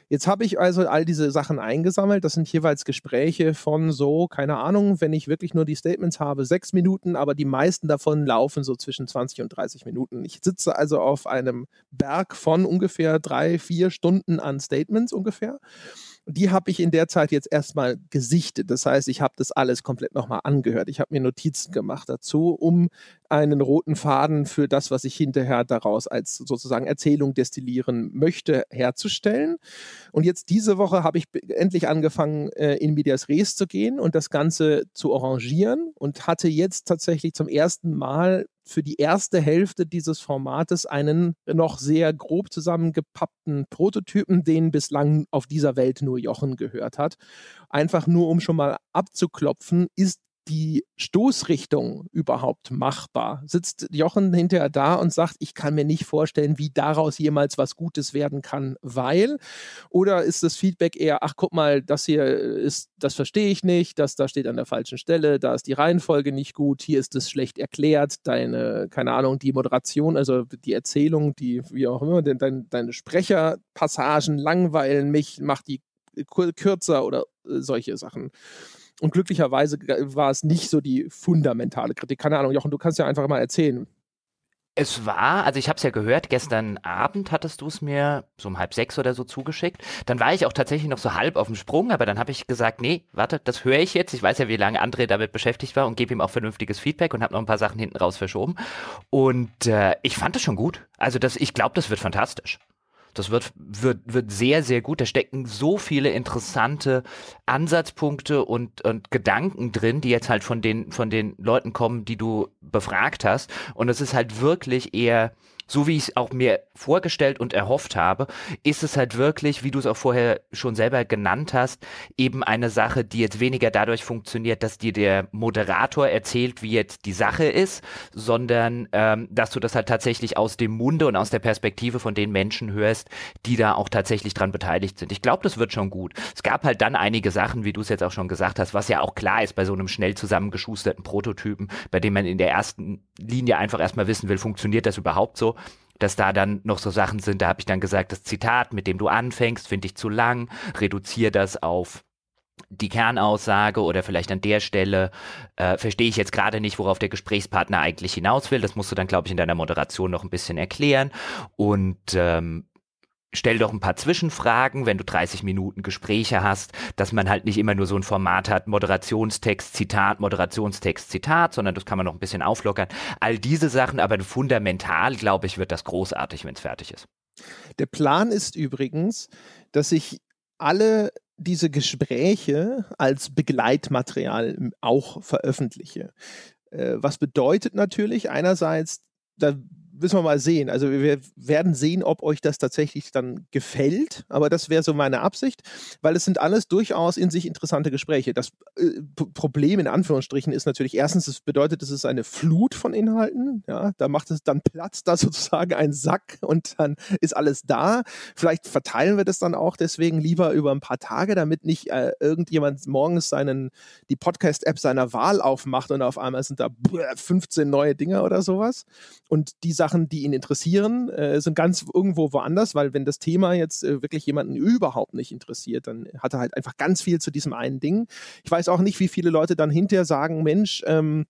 Jetzt habe ich also all diese Sachen eingesammelt. Das sind jeweils Gespräche von so, keine Ahnung, wenn ich wirklich nur die Statements habe, sechs Minuten, aber die meisten davon laufen so zwischen 20 und 30 Minuten. Ich sitze also auf einem Berg von ungefähr drei, vier Stunden an Statements ungefähr die habe ich in der Zeit jetzt erstmal gesichtet. Das heißt, ich habe das alles komplett nochmal angehört. Ich habe mir Notizen gemacht dazu, um einen roten Faden für das, was ich hinterher daraus als sozusagen Erzählung destillieren möchte, herzustellen. Und jetzt diese Woche habe ich endlich angefangen, äh, in Medias Res zu gehen und das Ganze zu arrangieren und hatte jetzt tatsächlich zum ersten Mal für die erste Hälfte dieses Formates einen noch sehr grob zusammengepappten Prototypen, den bislang auf dieser Welt nur Jochen gehört hat. Einfach nur, um schon mal abzuklopfen, ist die Stoßrichtung überhaupt machbar? Sitzt Jochen hinterher da und sagt, ich kann mir nicht vorstellen, wie daraus jemals was Gutes werden kann, weil? Oder ist das Feedback eher, ach guck mal, das hier ist, das verstehe ich nicht, das da steht an der falschen Stelle, da ist die Reihenfolge nicht gut, hier ist es schlecht erklärt, deine, keine Ahnung, die Moderation, also die Erzählung, die, wie auch immer, de, de, deine Sprecherpassagen langweilen mich, mach die kürzer oder äh, solche Sachen. Und glücklicherweise war es nicht so die fundamentale Kritik. Keine Ahnung, Jochen, du kannst ja einfach mal erzählen. Es war, also ich habe es ja gehört, gestern Abend hattest du es mir so um halb sechs oder so zugeschickt. Dann war ich auch tatsächlich noch so halb auf dem Sprung, aber dann habe ich gesagt, nee, warte, das höre ich jetzt. Ich weiß ja, wie lange André damit beschäftigt war und gebe ihm auch vernünftiges Feedback und habe noch ein paar Sachen hinten raus verschoben. Und äh, ich fand das schon gut. Also das, ich glaube, das wird fantastisch. Das wird, wird, wird sehr, sehr gut. Da stecken so viele interessante Ansatzpunkte und, und Gedanken drin, die jetzt halt von den, von den Leuten kommen, die du befragt hast. Und es ist halt wirklich eher so wie ich es auch mir vorgestellt und erhofft habe, ist es halt wirklich, wie du es auch vorher schon selber genannt hast, eben eine Sache, die jetzt weniger dadurch funktioniert, dass dir der Moderator erzählt, wie jetzt die Sache ist, sondern ähm, dass du das halt tatsächlich aus dem Munde und aus der Perspektive von den Menschen hörst, die da auch tatsächlich dran beteiligt sind. Ich glaube, das wird schon gut. Es gab halt dann einige Sachen, wie du es jetzt auch schon gesagt hast, was ja auch klar ist bei so einem schnell zusammengeschusterten Prototypen, bei dem man in der ersten Linie einfach erstmal wissen will, funktioniert das überhaupt so? dass da dann noch so Sachen sind, da habe ich dann gesagt, das Zitat, mit dem du anfängst, finde ich zu lang, reduziere das auf die Kernaussage oder vielleicht an der Stelle äh, verstehe ich jetzt gerade nicht, worauf der Gesprächspartner eigentlich hinaus will. Das musst du dann, glaube ich, in deiner Moderation noch ein bisschen erklären. Und ähm, stell doch ein paar Zwischenfragen, wenn du 30 Minuten Gespräche hast, dass man halt nicht immer nur so ein Format hat, Moderationstext, Zitat, Moderationstext, Zitat, sondern das kann man noch ein bisschen auflockern. All diese Sachen, aber fundamental, glaube ich, wird das großartig, wenn es fertig ist. Der Plan ist übrigens, dass ich alle diese Gespräche als Begleitmaterial auch veröffentliche. Äh, was bedeutet natürlich einerseits, da müssen wir mal sehen. Also wir werden sehen, ob euch das tatsächlich dann gefällt. Aber das wäre so meine Absicht, weil es sind alles durchaus in sich interessante Gespräche. Das äh, Problem in Anführungsstrichen ist natürlich erstens, es bedeutet, es ist eine Flut von Inhalten. Ja, da macht es dann Platz, da sozusagen ein Sack und dann ist alles da. Vielleicht verteilen wir das dann auch deswegen lieber über ein paar Tage, damit nicht äh, irgendjemand morgens seinen die Podcast-App seiner Wahl aufmacht und auf einmal sind da 15 neue Dinge oder sowas. Und die Sache Sachen, die ihn interessieren, äh, sind ganz irgendwo woanders, weil wenn das Thema jetzt äh, wirklich jemanden überhaupt nicht interessiert, dann hat er halt einfach ganz viel zu diesem einen Ding. Ich weiß auch nicht, wie viele Leute dann hinterher sagen, Mensch, ähm,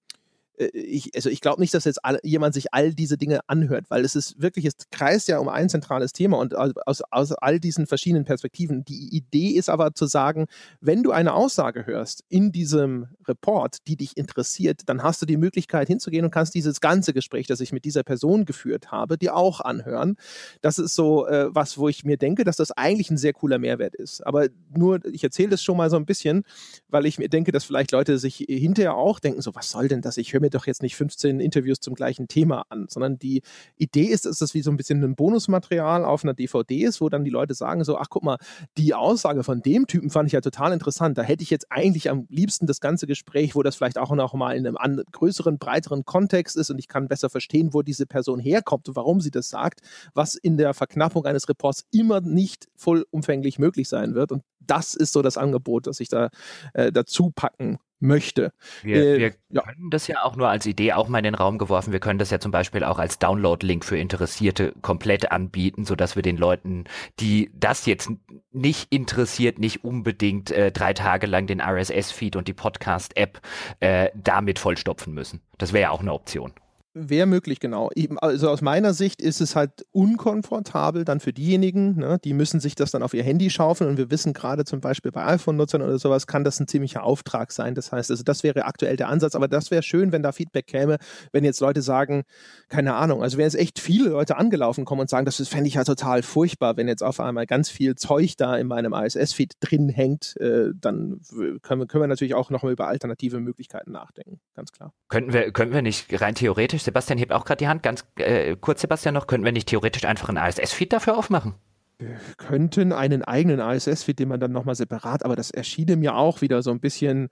äh, ich, also ich glaube nicht, dass jetzt all, jemand sich all diese Dinge anhört, weil es ist wirklich, es kreist ja um ein zentrales Thema und aus, aus all diesen verschiedenen Perspektiven. Die Idee ist aber zu sagen, wenn du eine Aussage hörst in diesem Report, die dich interessiert, dann hast du die Möglichkeit hinzugehen und kannst dieses ganze Gespräch, das ich mit dieser Person geführt habe, dir auch anhören. Das ist so äh, was, wo ich mir denke, dass das eigentlich ein sehr cooler Mehrwert ist. Aber nur, ich erzähle das schon mal so ein bisschen, weil ich mir denke, dass vielleicht Leute sich hinterher auch denken, so was soll denn das? Ich höre mir mir doch jetzt nicht 15 Interviews zum gleichen Thema an, sondern die Idee ist, dass das wie so ein bisschen ein Bonusmaterial auf einer DVD ist, wo dann die Leute sagen so, ach guck mal, die Aussage von dem Typen fand ich ja total interessant. Da hätte ich jetzt eigentlich am liebsten das ganze Gespräch, wo das vielleicht auch noch mal in einem größeren, breiteren Kontext ist und ich kann besser verstehen, wo diese Person herkommt und warum sie das sagt, was in der Verknappung eines Reports immer nicht vollumfänglich möglich sein wird. Und das ist so das Angebot, das ich da äh, dazu packen möchte. Wir, äh, wir ja. können das ja auch nur als Idee auch mal in den Raum geworfen. Wir können das ja zum Beispiel auch als Download-Link für Interessierte komplett anbieten, sodass wir den Leuten, die das jetzt nicht interessiert, nicht unbedingt äh, drei Tage lang den RSS-Feed und die Podcast-App äh, damit vollstopfen müssen. Das wäre ja auch eine Option. Wäre möglich, genau. Also aus meiner Sicht ist es halt unkomfortabel dann für diejenigen, ne, die müssen sich das dann auf ihr Handy schaufeln und wir wissen gerade zum Beispiel bei iPhone-Nutzern oder sowas kann das ein ziemlicher Auftrag sein. Das heißt, also das wäre aktuell der Ansatz, aber das wäre schön, wenn da Feedback käme, wenn jetzt Leute sagen, keine Ahnung, also wenn jetzt echt viele Leute angelaufen kommen und sagen, das fände ich ja total furchtbar, wenn jetzt auf einmal ganz viel Zeug da in meinem ISS-Feed drin hängt, äh, dann können wir, können wir natürlich auch nochmal über alternative Möglichkeiten nachdenken, ganz klar. Könnten wir, könnten wir nicht rein theoretisch theoretisch, Sebastian hebt auch gerade die Hand, ganz äh, kurz Sebastian noch, könnten wir nicht theoretisch einfach einen ASS-Feed dafür aufmachen? Wir könnten einen eigenen ASS-Feed, den man dann nochmal separat, aber das erschiene mir auch wieder so ein bisschen,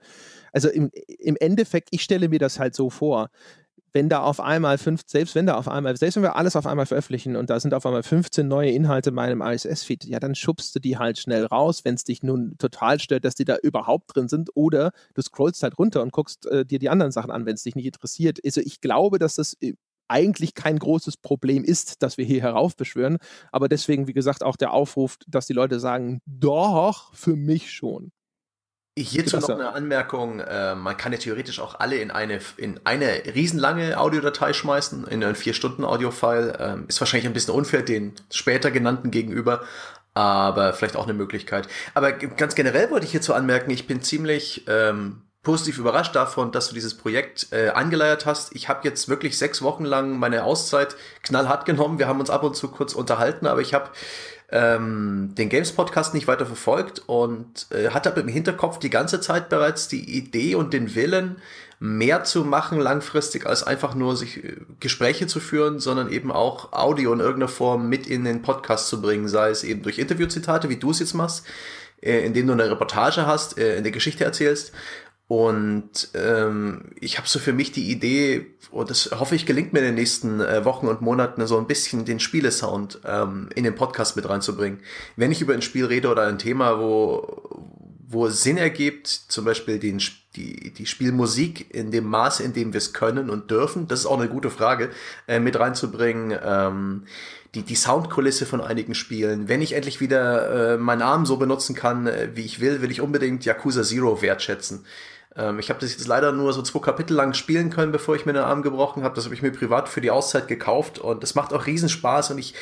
also im, im Endeffekt, ich stelle mir das halt so vor, wenn da auf einmal fünf, selbst wenn da auf einmal, selbst wenn wir alles auf einmal veröffentlichen und da sind auf einmal 15 neue Inhalte in meinem RSS-Feed, ja, dann schubst du die halt schnell raus, wenn es dich nun total stört, dass die da überhaupt drin sind oder du scrollst halt runter und guckst äh, dir die anderen Sachen an, wenn es dich nicht interessiert. Also ich glaube, dass das äh, eigentlich kein großes Problem ist, dass wir hier heraufbeschwören, aber deswegen, wie gesagt, auch der Aufruf, dass die Leute sagen, doch, für mich schon. Hierzu noch eine Anmerkung. Äh, man kann ja theoretisch auch alle in eine, in eine riesenlange Audiodatei schmeißen, in einen vier stunden audio file ähm, ist wahrscheinlich ein bisschen unfair den später genannten gegenüber, aber vielleicht auch eine Möglichkeit. Aber ganz generell wollte ich hierzu anmerken, ich bin ziemlich ähm, positiv überrascht davon, dass du dieses Projekt äh, angeleiert hast. Ich habe jetzt wirklich sechs Wochen lang meine Auszeit knallhart genommen. Wir haben uns ab und zu kurz unterhalten, aber ich habe ähm, den Games-Podcast nicht weiter verfolgt und äh, hat aber halt im Hinterkopf die ganze Zeit bereits die Idee und den Willen, mehr zu machen langfristig, als einfach nur sich äh, Gespräche zu führen, sondern eben auch Audio in irgendeiner Form mit in den Podcast zu bringen, sei es eben durch Interviewzitate, wie du es jetzt machst, äh, indem du eine Reportage hast, äh, in der Geschichte erzählst, und ähm, ich habe so für mich die Idee, und oh, das hoffe ich gelingt mir in den nächsten äh, Wochen und Monaten, so ein bisschen den Spielesound ähm, in den Podcast mit reinzubringen. Wenn ich über ein Spiel rede oder ein Thema, wo, wo es Sinn ergibt, zum Beispiel den, die, die Spielmusik in dem Maß, in dem wir es können und dürfen, das ist auch eine gute Frage, äh, mit reinzubringen. Ähm, die, die Soundkulisse von einigen Spielen. Wenn ich endlich wieder äh, meinen Arm so benutzen kann, äh, wie ich will, will ich unbedingt Yakuza Zero wertschätzen. Ähm, ich habe das jetzt leider nur so zwei Kapitel lang spielen können, bevor ich mir den Arm gebrochen habe. Das habe ich mir privat für die Auszeit gekauft und das macht auch Riesenspaß und ich,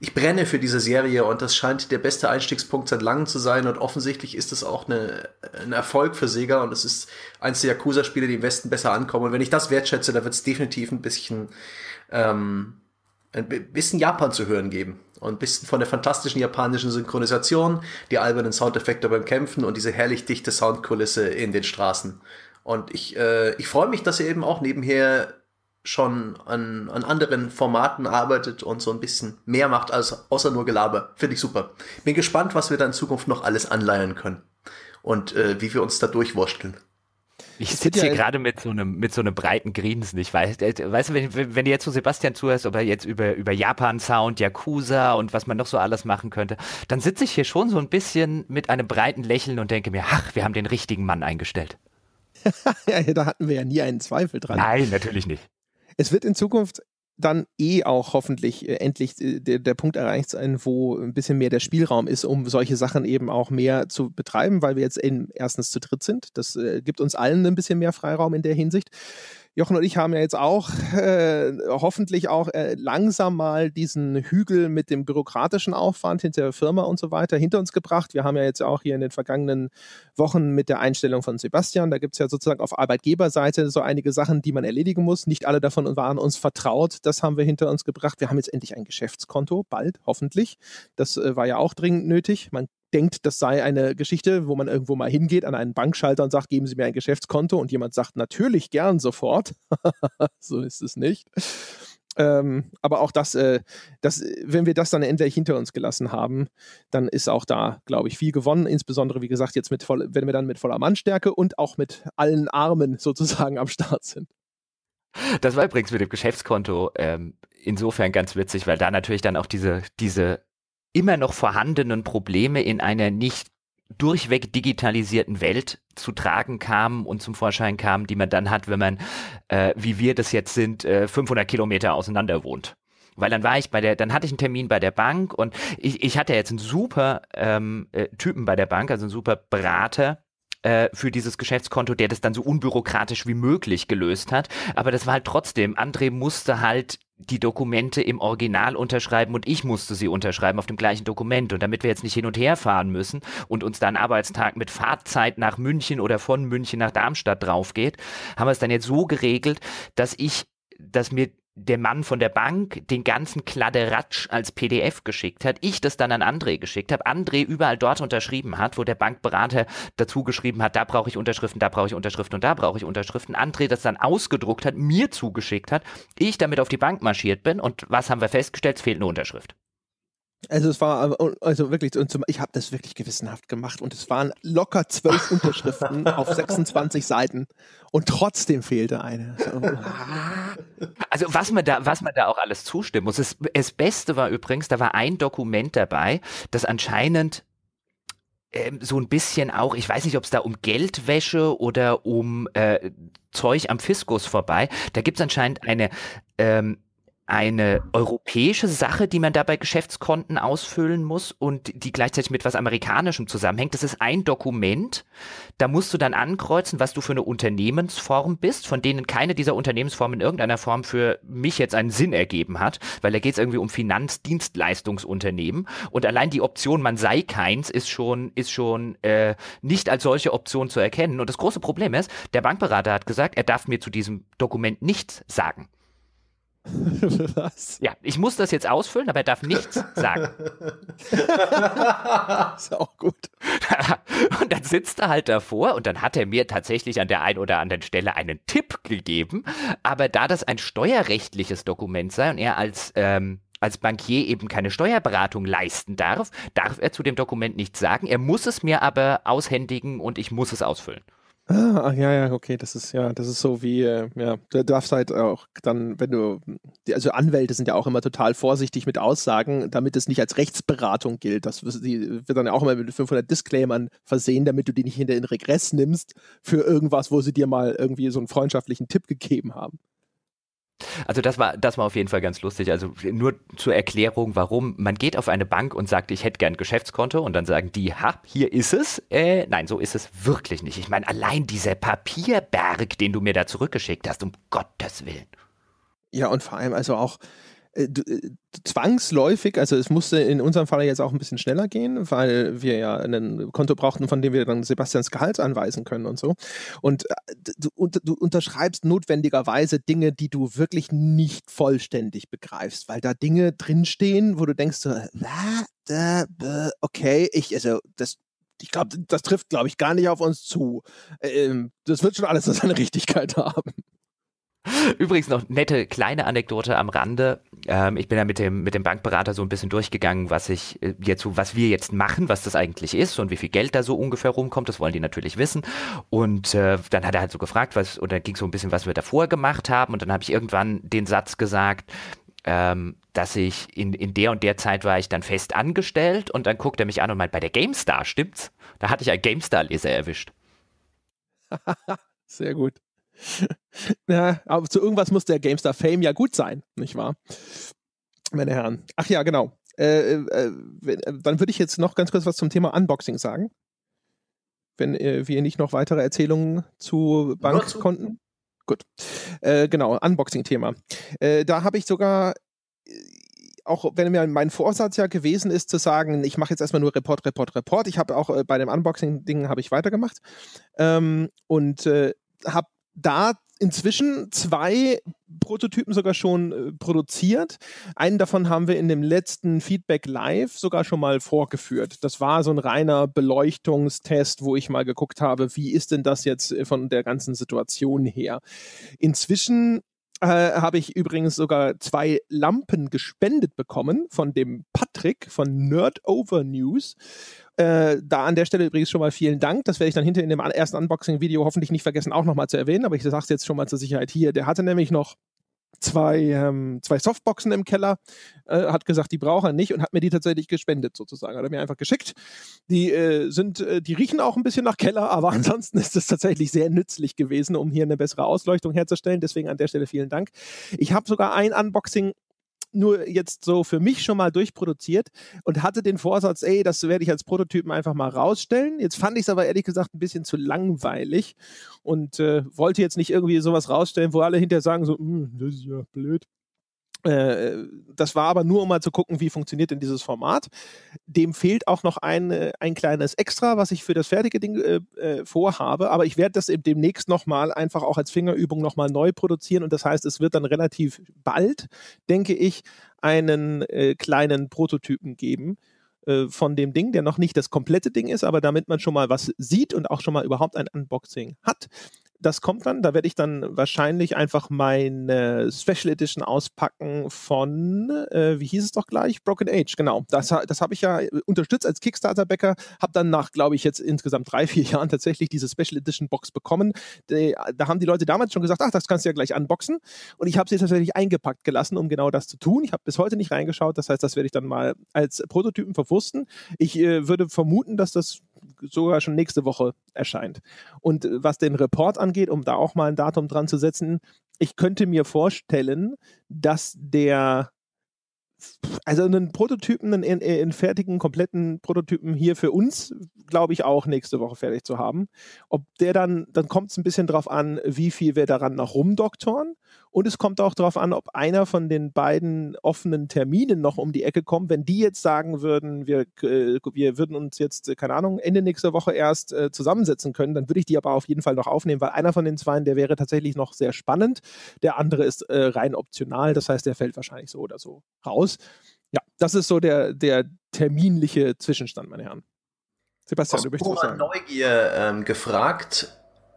ich brenne für diese Serie und das scheint der beste Einstiegspunkt seit langem zu sein und offensichtlich ist das auch eine, ein Erfolg für Sega und es ist eins der Yakuza-Spiele, die im Westen besser ankommen. Und wenn ich das wertschätze, dann wird es definitiv ein bisschen, ähm, ein bisschen Japan zu hören geben. Und ein bisschen von der fantastischen japanischen Synchronisation, die albernen Soundeffekte beim Kämpfen und diese herrlich dichte Soundkulisse in den Straßen. Und ich, äh, ich freue mich, dass ihr eben auch nebenher schon an, an anderen Formaten arbeitet und so ein bisschen mehr macht, als außer nur Gelaber. Finde ich super. Bin gespannt, was wir da in Zukunft noch alles anleihen können und äh, wie wir uns da durchwurschteln. Ich sitze hier ja gerade mit so einem mit so einem breiten Grinsen. Ich weiß, äh, weißt du, wenn, wenn du jetzt so Sebastian zuhörst, ob er jetzt über, über Japan-Sound, Yakuza und was man noch so alles machen könnte, dann sitze ich hier schon so ein bisschen mit einem breiten Lächeln und denke mir, ach, wir haben den richtigen Mann eingestellt. ja, da hatten wir ja nie einen Zweifel dran. Nein, natürlich nicht. Es wird in Zukunft dann eh auch hoffentlich äh, endlich äh, der, der, Punkt erreicht sein, wo ein bisschen mehr der Spielraum ist, um solche Sachen eben auch mehr zu betreiben, weil wir jetzt in, erstens zu dritt sind. Das äh, gibt uns allen ein bisschen mehr Freiraum in der Hinsicht. Jochen und ich haben ja jetzt auch äh, hoffentlich auch äh, langsam mal diesen Hügel mit dem bürokratischen Aufwand hinter der Firma und so weiter hinter uns gebracht. Wir haben ja jetzt auch hier in den vergangenen Wochen mit der Einstellung von Sebastian, da gibt es ja sozusagen auf Arbeitgeberseite so einige Sachen, die man erledigen muss. Nicht alle davon waren uns vertraut. Das haben wir hinter uns gebracht. Wir haben jetzt endlich ein Geschäftskonto, bald, hoffentlich. Das äh, war ja auch dringend nötig. Man denkt, das sei eine Geschichte, wo man irgendwo mal hingeht an einen Bankschalter und sagt, geben Sie mir ein Geschäftskonto und jemand sagt natürlich gern sofort. so ist es nicht. Ähm, aber auch das, äh, das, wenn wir das dann endlich hinter uns gelassen haben, dann ist auch da, glaube ich, viel gewonnen. Insbesondere, wie gesagt, jetzt mit voll, wenn wir dann mit voller Mannstärke und auch mit allen Armen sozusagen am Start sind. Das war übrigens mit dem Geschäftskonto ähm, insofern ganz witzig, weil da natürlich dann auch diese, diese immer noch vorhandenen Probleme in einer nicht durchweg digitalisierten Welt zu tragen kamen und zum Vorschein kamen, die man dann hat, wenn man, äh, wie wir das jetzt sind, äh, 500 Kilometer auseinander wohnt. Weil dann war ich bei der, dann hatte ich einen Termin bei der Bank und ich, ich hatte jetzt einen super ähm, äh, Typen bei der Bank, also einen super Berater, äh, für dieses Geschäftskonto, der das dann so unbürokratisch wie möglich gelöst hat. Aber das war halt trotzdem, André musste halt die Dokumente im Original unterschreiben und ich musste sie unterschreiben auf dem gleichen Dokument. Und damit wir jetzt nicht hin und her fahren müssen und uns dann Arbeitstag mit Fahrtzeit nach München oder von München nach Darmstadt drauf geht, haben wir es dann jetzt so geregelt, dass ich, dass mir der Mann von der Bank den ganzen Kladderatsch als PDF geschickt hat, ich das dann an André geschickt habe, André überall dort unterschrieben hat, wo der Bankberater dazu geschrieben hat, da brauche ich Unterschriften, da brauche ich Unterschriften und da brauche ich Unterschriften, André das dann ausgedruckt hat, mir zugeschickt hat, ich damit auf die Bank marschiert bin und was haben wir festgestellt? Es fehlt eine Unterschrift. Also es war äh, also wirklich ich habe das wirklich gewissenhaft gemacht und es waren locker zwölf Unterschriften auf 26 Seiten und trotzdem fehlte eine. Ah. Also was man da was man da auch alles zustimmen muss, das, Beste war übrigens, da war ein Dokument dabei, das anscheinend ähm, so ein bisschen auch, ich weiß nicht, ob es da um Geldwäsche oder um äh, Zeug am Fiskus vorbei. Da gibt es anscheinend eine ähm, eine europäische Sache, die man dabei Geschäftskonten ausfüllen muss und die gleichzeitig mit was Amerikanischem zusammenhängt. Das ist ein Dokument, da musst du dann ankreuzen, was du für eine Unternehmensform bist, von denen keine dieser Unternehmensformen in irgendeiner Form für mich jetzt einen Sinn ergeben hat, weil da geht es irgendwie um Finanzdienstleistungsunternehmen und allein die Option, man sei keins, ist schon, ist schon äh, nicht als solche Option zu erkennen. Und das große Problem ist, der Bankberater hat gesagt, er darf mir zu diesem Dokument nichts sagen. Was? Ja, ich muss das jetzt ausfüllen, aber er darf nichts sagen. ist ja auch gut. und dann sitzt er halt davor und dann hat er mir tatsächlich an der einen oder anderen Stelle einen Tipp gegeben. Aber da das ein steuerrechtliches Dokument sei und er als, ähm, als Bankier eben keine Steuerberatung leisten darf, darf er zu dem Dokument nichts sagen. Er muss es mir aber aushändigen und ich muss es ausfüllen. Ah, ja, ja, okay, das ist ja, das ist so wie, äh, ja, du darfst halt auch dann, wenn du, also Anwälte sind ja auch immer total vorsichtig mit Aussagen, damit es nicht als Rechtsberatung gilt. Das wird dann ja auch immer mit 500 Disclaimern versehen, damit du die nicht hinter den Regress nimmst für irgendwas, wo sie dir mal irgendwie so einen freundschaftlichen Tipp gegeben haben. Also das war, das war auf jeden Fall ganz lustig. Also nur zur Erklärung, warum man geht auf eine Bank und sagt, ich hätte gern ein Geschäftskonto und dann sagen die, ha, hier ist es. Äh, nein, so ist es wirklich nicht. Ich meine, allein dieser Papierberg, den du mir da zurückgeschickt hast, um Gottes Willen. Ja, und vor allem also auch äh, äh, zwangsläufig, also es musste in unserem Fall jetzt auch ein bisschen schneller gehen, weil wir ja ein Konto brauchten, von dem wir dann Sebastians Gehalt anweisen können und so. Und äh, du, du unterschreibst notwendigerweise Dinge, die du wirklich nicht vollständig begreifst, weil da Dinge drinstehen, wo du denkst so, okay, ich, also das ich glaube, das trifft, glaube ich, gar nicht auf uns zu. Ähm, das wird schon alles seine Richtigkeit haben. Übrigens noch nette kleine Anekdote am Rande. Ähm, ich bin ja mit dem, mit dem Bankberater so ein bisschen durchgegangen, was ich äh, jetzt, was wir jetzt machen, was das eigentlich ist und wie viel Geld da so ungefähr rumkommt. Das wollen die natürlich wissen. Und äh, dann hat er halt so gefragt, was, und dann ging so ein bisschen, was wir davor gemacht haben. Und dann habe ich irgendwann den Satz gesagt, ähm, dass ich in, in der und der Zeit war ich dann fest angestellt und dann guckt er mich an und meint, bei der GameStar, stimmt's? Da hatte ich einen GameStar-Leser erwischt. Sehr gut ja, aber zu irgendwas muss der GameStar Fame ja gut sein, nicht wahr? Meine Herren. Ach ja, genau. Äh, äh, äh, dann würde ich jetzt noch ganz kurz was zum Thema Unboxing sagen. Wenn äh, wir nicht noch weitere Erzählungen zu Bankkonten. Gut. Äh, genau, Unboxing-Thema. Äh, da habe ich sogar auch wenn mir mein Vorsatz ja gewesen ist, zu sagen, ich mache jetzt erstmal nur Report, Report, Report. Ich habe auch äh, bei dem Unboxing-Ding habe ich weitergemacht ähm, und äh, habe da inzwischen zwei Prototypen sogar schon äh, produziert. Einen davon haben wir in dem letzten Feedback Live sogar schon mal vorgeführt. Das war so ein reiner Beleuchtungstest, wo ich mal geguckt habe, wie ist denn das jetzt äh, von der ganzen Situation her. Inzwischen äh, habe ich übrigens sogar zwei Lampen gespendet bekommen von dem Patrick von Nerd Over News. Äh, da an der Stelle übrigens schon mal vielen Dank. Das werde ich dann hinter in dem ersten Unboxing-Video hoffentlich nicht vergessen, auch nochmal zu erwähnen. Aber ich sage es jetzt schon mal zur Sicherheit hier. Der hatte nämlich noch zwei, ähm, zwei Softboxen im Keller, äh, hat gesagt, die braucht er nicht und hat mir die tatsächlich gespendet sozusagen. Hat er mir einfach geschickt. Die äh, sind, äh, die riechen auch ein bisschen nach Keller, aber ansonsten ist es tatsächlich sehr nützlich gewesen, um hier eine bessere Ausleuchtung herzustellen. Deswegen an der Stelle vielen Dank. Ich habe sogar ein Unboxing nur jetzt so für mich schon mal durchproduziert und hatte den Vorsatz, ey, das werde ich als Prototypen einfach mal rausstellen. Jetzt fand ich es aber ehrlich gesagt ein bisschen zu langweilig und äh, wollte jetzt nicht irgendwie sowas rausstellen, wo alle hinterher sagen so, hm, das ist ja blöd. Äh, das war aber nur, um mal zu gucken, wie funktioniert denn dieses Format. Dem fehlt auch noch ein, äh, ein kleines Extra, was ich für das fertige Ding äh, äh vorhabe. Aber ich werde das eben demnächst nochmal einfach auch als Fingerübung nochmal neu produzieren. Und das heißt, es wird dann relativ bald, denke ich, einen äh, kleinen Prototypen geben äh, von dem Ding, der noch nicht das komplette Ding ist, aber damit man schon mal was sieht und auch schon mal überhaupt ein Unboxing hat das kommt dann. Da werde ich dann wahrscheinlich einfach meine Special Edition auspacken von, äh, wie hieß es doch gleich? Broken Age, genau. Das, das habe ich ja unterstützt als Kickstarter-Bäcker. Habe dann nach, glaube ich, jetzt insgesamt drei, vier Jahren tatsächlich diese Special Edition Box bekommen. Die, da haben die Leute damals schon gesagt, ach, das kannst du ja gleich unboxen. Und ich habe sie tatsächlich eingepackt gelassen, um genau das zu tun. Ich habe bis heute nicht reingeschaut. Das heißt, das werde ich dann mal als Prototypen verwursten. Ich äh, würde vermuten, dass das sogar schon nächste Woche erscheint. Und äh, was den Report angeht, um da auch mal ein Datum dran zu setzen, ich könnte mir vorstellen, dass der also einen Prototypen, einen, einen, fertigen, kompletten Prototypen hier für uns, glaube ich, auch nächste Woche fertig zu haben. Ob der dann, dann kommt es ein bisschen drauf an, wie viel wir daran noch rumdoktoren und es kommt auch darauf an, ob einer von den beiden offenen Terminen noch um die Ecke kommt. Wenn die jetzt sagen würden, wir, äh, wir würden uns jetzt, äh, keine Ahnung, Ende nächster Woche erst äh, zusammensetzen können, dann würde ich die aber auf jeden Fall noch aufnehmen, weil einer von den zwei, der wäre tatsächlich noch sehr spannend. Der andere ist äh, rein optional. Das heißt, der fällt wahrscheinlich so oder so raus. Ja, das ist so der, der terminliche Zwischenstand, meine Herren. Sebastian, Aus du möchtest was sagen. Neugier ähm, gefragt,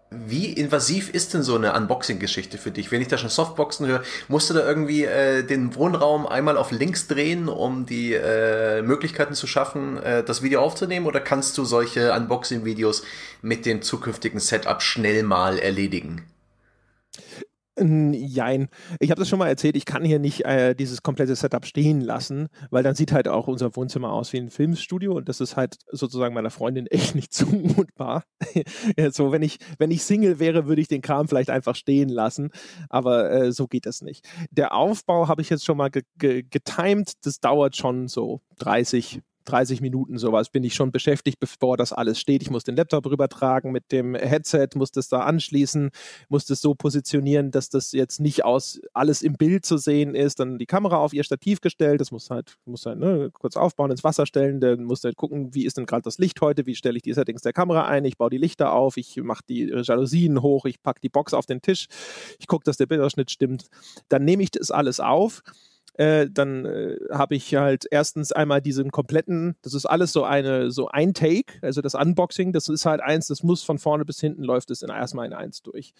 wie invasiv ist denn so eine Unboxing-Geschichte für dich? Wenn ich da schon Softboxen höre, musst du da irgendwie äh, den Wohnraum einmal auf links drehen, um die äh, Möglichkeiten zu schaffen, äh, das Video aufzunehmen? Oder kannst du solche Unboxing-Videos mit dem zukünftigen Setup schnell mal erledigen? Jein. Ich habe das schon mal erzählt, ich kann hier nicht äh, dieses komplette Setup stehen lassen, weil dann sieht halt auch unser Wohnzimmer aus wie ein Filmstudio und das ist halt sozusagen meiner Freundin echt nicht zumutbar. so, wenn ich, wenn ich Single wäre, würde ich den Kram vielleicht einfach stehen lassen, aber äh, so geht das nicht. Der Aufbau habe ich jetzt schon mal ge getimed, das dauert schon so 30, 30 Minuten sowas bin ich schon beschäftigt, bevor das alles steht. Ich muss den Laptop rübertragen mit dem Headset, muss das da anschließen, muss das so positionieren, dass das jetzt nicht aus alles im Bild zu sehen ist. Dann die Kamera auf ihr Stativ gestellt, das muss halt, muss halt ne, kurz aufbauen, ins Wasser stellen, dann muss halt gucken, wie ist denn gerade das Licht heute, wie stelle ich die Settings der Kamera ein, ich baue die Lichter auf, ich mache die äh, Jalousien hoch, ich packe die Box auf den Tisch, ich gucke, dass der Bilderschnitt stimmt. Dann nehme ich das alles auf äh, dann äh, habe ich halt erstens einmal diesen kompletten, das ist alles so eine, so ein Take, also das Unboxing, das ist halt eins, das muss von vorne bis hinten läuft es erstmal in eins durch.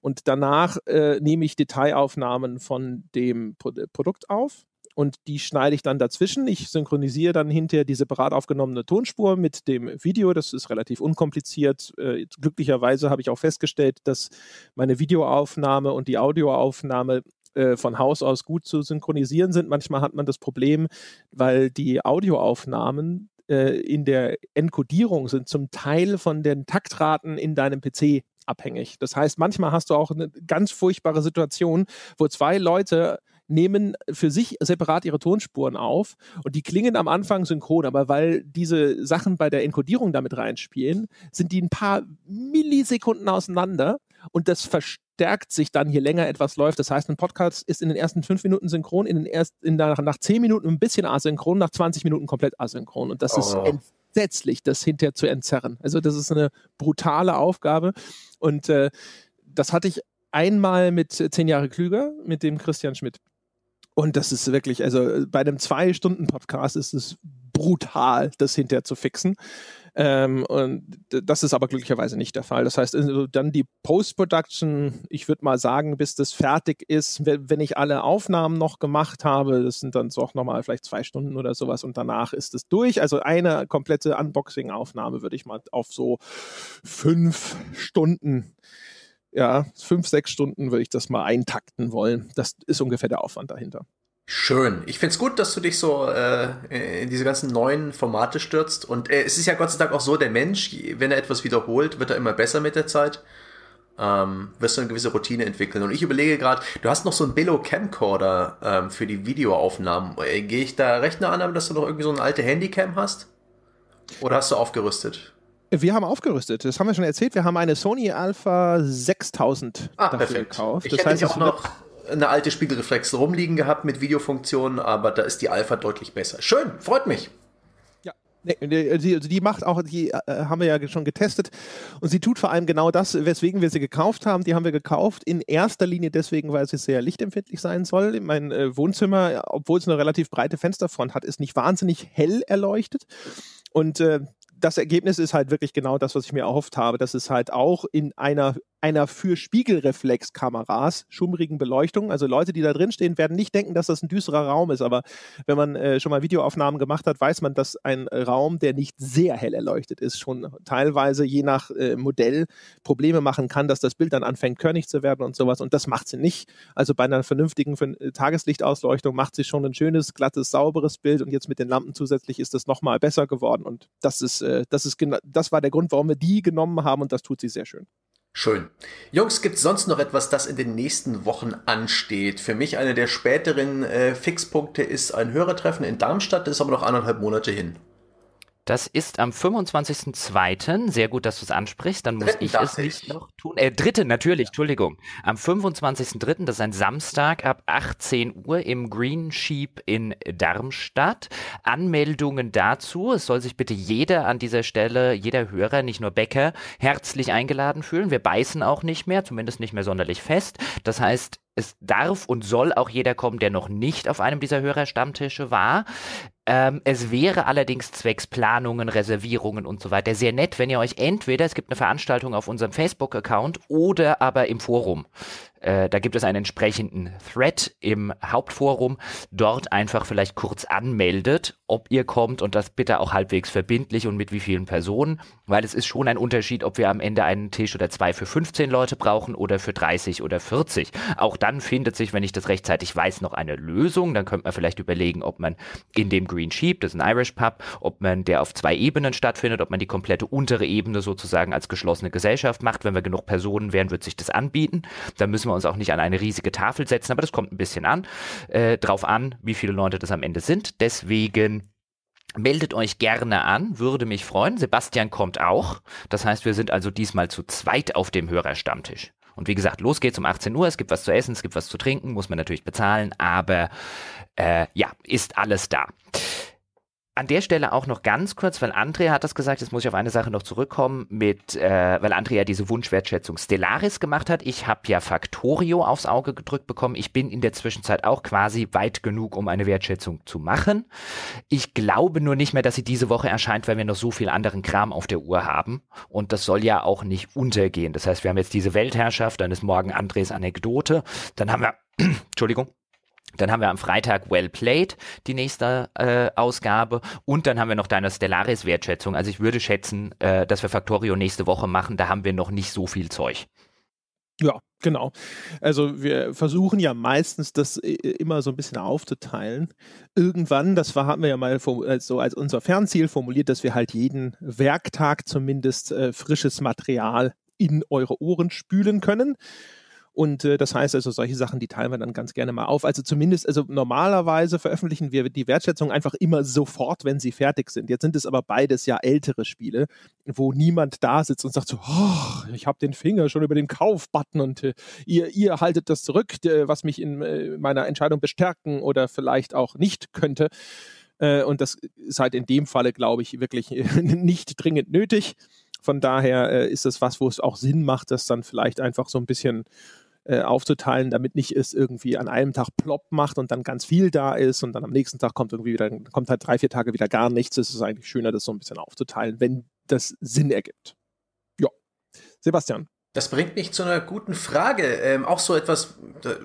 Und danach äh, nehme ich Detailaufnahmen von dem Pro Produkt auf und die schneide ich dann dazwischen. Ich synchronisiere dann hinterher die separat aufgenommene Tonspur mit dem Video. Das ist relativ unkompliziert. Äh, glücklicherweise habe ich auch festgestellt, dass meine Videoaufnahme und die Audioaufnahme äh, von Haus aus gut zu synchronisieren sind. Manchmal hat man das Problem, weil die Audioaufnahmen äh, in der Enkodierung sind zum Teil von den Taktraten in deinem PC abhängig. Das heißt, manchmal hast du auch eine ganz furchtbare Situation, wo zwei Leute nehmen für sich separat ihre Tonspuren auf und die klingen am Anfang synchron, aber weil diese Sachen bei der Enkodierung damit reinspielen, sind die ein paar Millisekunden auseinander und das, verstärkt sich dann, je länger etwas läuft. Das heißt, ein Podcast ist in den ersten fünf Minuten synchron, in den ersten, in der, nach zehn Minuten ein bisschen asynchron, nach 20 Minuten komplett asynchron. Und das oh. ist entsetzlich, das hinterher zu entzerren. Also das ist eine brutale Aufgabe. Und äh, das hatte ich einmal mit äh, zehn Jahre klüger, mit dem Christian Schmidt. Und das ist wirklich, also äh, bei einem Zwei-Stunden-Podcast ist es brutal, das hinterher zu fixen. Ähm, und das ist aber glücklicherweise nicht der Fall. Das heißt, also, dann die Post-Production, ich würde mal sagen, bis das fertig ist, wenn ich alle Aufnahmen noch gemacht habe, das sind dann so auch nochmal vielleicht zwei Stunden oder sowas und danach ist es durch. Also eine komplette Unboxing-Aufnahme würde ich mal auf so fünf Stunden ja, fünf, sechs Stunden würde ich das mal eintakten wollen. Das ist ungefähr der Aufwand dahinter. Schön. Ich finde es gut, dass du dich so äh, in diese ganzen neuen Formate stürzt. Und äh, es ist ja Gott sei Dank auch so, der Mensch, wenn er etwas wiederholt, wird er immer besser mit der Zeit. Ähm, wirst du eine gewisse Routine entwickeln. Und ich überlege gerade, du hast noch so einen Billo Camcorder ähm, für die Videoaufnahmen. Äh, Gehe ich da recht nah an, dass du noch irgendwie so eine alte Handycam hast? Oder hast du aufgerüstet? Wir haben aufgerüstet, das haben wir schon erzählt. Wir haben eine Sony Alpha 6000 ah, dafür perfekt. gekauft. Ich das hätte auch noch eine alte Spiegelreflex rumliegen gehabt mit Videofunktionen, aber da ist die Alpha deutlich besser. Schön, freut mich. Ja, die, also die macht auch, die äh, haben wir ja schon getestet und sie tut vor allem genau das, weswegen wir sie gekauft haben. Die haben wir gekauft in erster Linie deswegen, weil sie sehr lichtempfindlich sein soll. Mein äh, Wohnzimmer, obwohl es eine relativ breite Fensterfront hat, ist nicht wahnsinnig hell erleuchtet und äh, das Ergebnis ist halt wirklich genau das, was ich mir erhofft habe, dass es halt auch in einer einer für Spiegelreflexkameras schummrigen Beleuchtung. Also Leute, die da drin stehen, werden nicht denken, dass das ein düsterer Raum ist. Aber wenn man äh, schon mal Videoaufnahmen gemacht hat, weiß man, dass ein Raum, der nicht sehr hell erleuchtet ist, schon teilweise je nach äh, Modell Probleme machen kann, dass das Bild dann anfängt, körnig zu werden und sowas. Und das macht sie nicht. Also bei einer vernünftigen äh, Tageslichtausleuchtung macht sie schon ein schönes, glattes, sauberes Bild. Und jetzt mit den Lampen zusätzlich ist das nochmal besser geworden. Und das ist, äh, das ist genau, das war der Grund, warum wir die genommen haben. Und das tut sie sehr schön. Schön. Jungs, gibt es sonst noch etwas, das in den nächsten Wochen ansteht? Für mich einer der späteren äh, Fixpunkte ist ein Hörertreffen in Darmstadt, das ist aber noch anderthalb Monate hin. Das ist am 25.02. Sehr gut, dass du es ansprichst. Dann muss Dritten ich es nicht noch tun. Äh, dritte, natürlich, ja. Entschuldigung. Am 25.03., das ist ein Samstag ab 18 Uhr im Green Sheep in Darmstadt. Anmeldungen dazu. Es soll sich bitte jeder an dieser Stelle, jeder Hörer, nicht nur Bäcker, herzlich eingeladen fühlen. Wir beißen auch nicht mehr, zumindest nicht mehr sonderlich fest. Das heißt, es darf und soll auch jeder kommen, der noch nicht auf einem dieser Hörerstammtische war. Ähm, es wäre allerdings zwecks Planungen, Reservierungen und so weiter sehr nett, wenn ihr euch entweder, es gibt eine Veranstaltung auf unserem Facebook-Account oder aber im Forum äh, da gibt es einen entsprechenden Thread im Hauptforum. Dort einfach vielleicht kurz anmeldet, ob ihr kommt und das bitte auch halbwegs verbindlich und mit wie vielen Personen, weil es ist schon ein Unterschied, ob wir am Ende einen Tisch oder zwei für 15 Leute brauchen oder für 30 oder 40. Auch dann findet sich, wenn ich das rechtzeitig weiß, noch eine Lösung. Dann könnte man vielleicht überlegen, ob man in dem Green Sheep, das ist ein Irish Pub, ob man der auf zwei Ebenen stattfindet, ob man die komplette untere Ebene sozusagen als geschlossene Gesellschaft macht. Wenn wir genug Personen wären, wird sich das anbieten. Dann müssen wir wir uns auch nicht an eine riesige Tafel setzen, aber das kommt ein bisschen an, äh, drauf an, wie viele Leute das am Ende sind. Deswegen Meldet euch gerne an, würde mich freuen. Sebastian kommt auch. Das heißt, wir sind also diesmal zu zweit auf dem Hörerstammtisch. Und wie gesagt, los geht's um 18 Uhr. Es gibt was zu essen, es gibt was zu trinken, muss man natürlich bezahlen, aber äh, ja, ist alles da. An der Stelle auch noch ganz kurz, weil Andrea hat das gesagt, jetzt muss ich auf eine Sache noch zurückkommen, mit, äh, weil Andrea diese Wunschwertschätzung Stellaris gemacht hat. Ich habe ja Factorio aufs Auge gedrückt bekommen. Ich bin in der Zwischenzeit auch quasi weit genug, um eine Wertschätzung zu machen. Ich glaube nur nicht mehr, dass sie diese Woche erscheint, weil wir noch so viel anderen Kram auf der Uhr haben. Und das soll ja auch nicht untergehen. Das heißt, wir haben jetzt diese Weltherrschaft, dann ist morgen Andres Anekdote, dann haben wir, Entschuldigung, dann haben wir am Freitag Well Played, die nächste äh, Ausgabe. Und dann haben wir noch deine Stellaris-Wertschätzung. Also ich würde schätzen, äh, dass wir Factorio nächste Woche machen. Da haben wir noch nicht so viel Zeug. Ja, genau. Also wir versuchen ja meistens das äh, immer so ein bisschen aufzuteilen. Irgendwann, das war, hatten wir ja mal so als unser Fernziel formuliert, dass wir halt jeden Werktag zumindest äh, frisches Material in eure Ohren spülen können. Und äh, das heißt also, solche Sachen, die teilen wir dann ganz gerne mal auf. Also zumindest, also normalerweise veröffentlichen wir die Wertschätzung einfach immer sofort, wenn sie fertig sind. Jetzt sind es aber beides ja ältere Spiele, wo niemand da sitzt und sagt so, oh, ich habe den Finger schon über den Kaufbutton und äh, ihr, ihr haltet das zurück, was mich in äh, meiner Entscheidung bestärken oder vielleicht auch nicht könnte. Äh, und das ist halt in dem Falle, glaube ich, wirklich äh, nicht dringend nötig. Von daher äh, ist das was, wo es auch Sinn macht, das dann vielleicht einfach so ein bisschen äh, aufzuteilen, damit nicht es irgendwie an einem Tag plopp macht und dann ganz viel da ist und dann am nächsten Tag kommt irgendwie wieder, kommt halt drei, vier Tage wieder gar nichts. Es ist eigentlich schöner, das so ein bisschen aufzuteilen, wenn das Sinn ergibt. Ja. Sebastian. Das bringt mich zu einer guten Frage. Ähm, auch so etwas,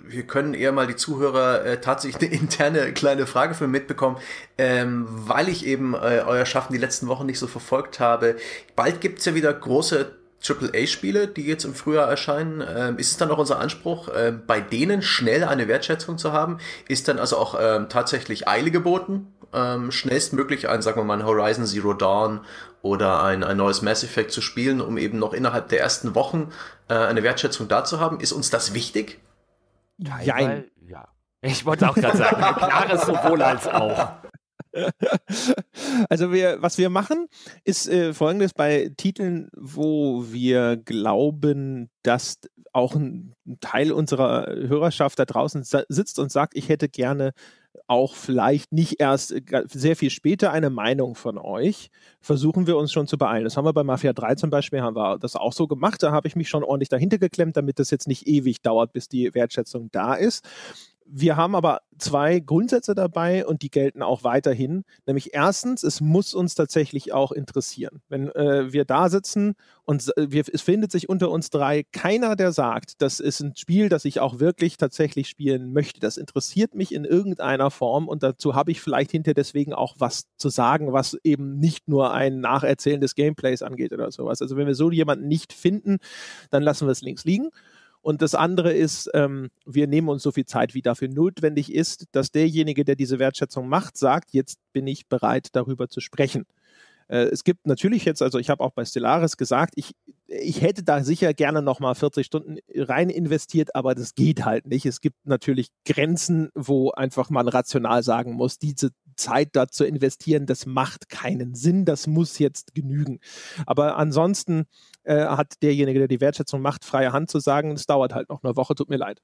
wir können eher mal die Zuhörer äh, tatsächlich eine interne kleine Frage für mitbekommen, ähm, weil ich eben äh, euer Schaffen die letzten Wochen nicht so verfolgt habe. Bald gibt es ja wieder große AAA-Spiele, die jetzt im Frühjahr erscheinen, ähm, ist es dann auch unser Anspruch, ähm, bei denen schnell eine Wertschätzung zu haben? Ist dann also auch ähm, tatsächlich Eile geboten? Ähm, schnellstmöglich ein, sagen wir mal, ein Horizon Zero Dawn oder ein, ein neues Mass Effect zu spielen, um eben noch innerhalb der ersten Wochen äh, eine Wertschätzung da zu haben? Ist uns das wichtig? Nein. Ja, ja. Ich wollte auch gerade sagen, klares sowohl als auch. also wir, was wir machen, ist äh, folgendes bei Titeln, wo wir glauben, dass auch ein Teil unserer Hörerschaft da draußen sitzt und sagt, ich hätte gerne auch vielleicht nicht erst äh, sehr viel später eine Meinung von euch, versuchen wir uns schon zu beeilen. Das haben wir bei Mafia 3 zum Beispiel, haben wir das auch so gemacht. Da habe ich mich schon ordentlich dahinter geklemmt, damit das jetzt nicht ewig dauert, bis die Wertschätzung da ist. Wir haben aber zwei Grundsätze dabei und die gelten auch weiterhin. Nämlich erstens, es muss uns tatsächlich auch interessieren. Wenn äh, wir da sitzen und wir, es findet sich unter uns drei keiner, der sagt, das ist ein Spiel, das ich auch wirklich tatsächlich spielen möchte. Das interessiert mich in irgendeiner Form und dazu habe ich vielleicht hinter deswegen auch was zu sagen, was eben nicht nur ein Nacherzählen des Gameplays angeht oder sowas. Also wenn wir so jemanden nicht finden, dann lassen wir es links liegen. Und das andere ist, ähm, wir nehmen uns so viel Zeit, wie dafür notwendig ist, dass derjenige, der diese Wertschätzung macht, sagt, jetzt bin ich bereit, darüber zu sprechen. Äh, es gibt natürlich jetzt, also ich habe auch bei Stellaris gesagt, ich, ich hätte da sicher gerne nochmal 40 Stunden rein investiert, aber das geht halt nicht. Es gibt natürlich Grenzen, wo einfach man rational sagen muss, diese Zeit dort zu investieren, das macht keinen Sinn, das muss jetzt genügen. Aber ansonsten äh, hat derjenige, der die Wertschätzung macht, freie Hand zu sagen, es dauert halt noch eine Woche, tut mir leid.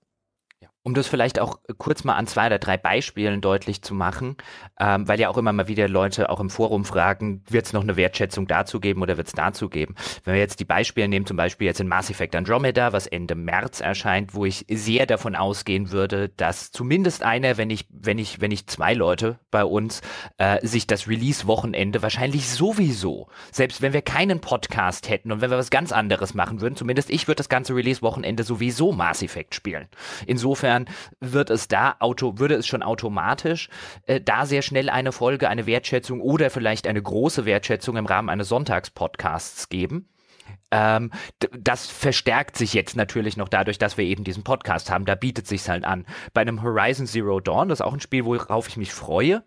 Um das vielleicht auch kurz mal an zwei oder drei Beispielen deutlich zu machen, ähm, weil ja auch immer mal wieder Leute auch im Forum fragen, wird es noch eine Wertschätzung dazu geben oder wird es dazu geben? Wenn wir jetzt die Beispiele nehmen, zum Beispiel jetzt in Mass Effect Andromeda, was Ende März erscheint, wo ich sehr davon ausgehen würde, dass zumindest einer, wenn ich, wenn ich, wenn ich zwei Leute bei uns äh, sich das Release-Wochenende wahrscheinlich sowieso, selbst wenn wir keinen Podcast hätten und wenn wir was ganz anderes machen würden, zumindest ich würde das ganze Release-Wochenende sowieso Mass Effect spielen. Insofern insofern wird es da auto, würde es schon automatisch äh, da sehr schnell eine Folge, eine Wertschätzung oder vielleicht eine große Wertschätzung im Rahmen eines Sonntagspodcasts geben. Ähm, das verstärkt sich jetzt natürlich noch dadurch, dass wir eben diesen Podcast haben. Da bietet sich halt an. Bei einem Horizon Zero Dawn, das ist auch ein Spiel, worauf ich mich freue,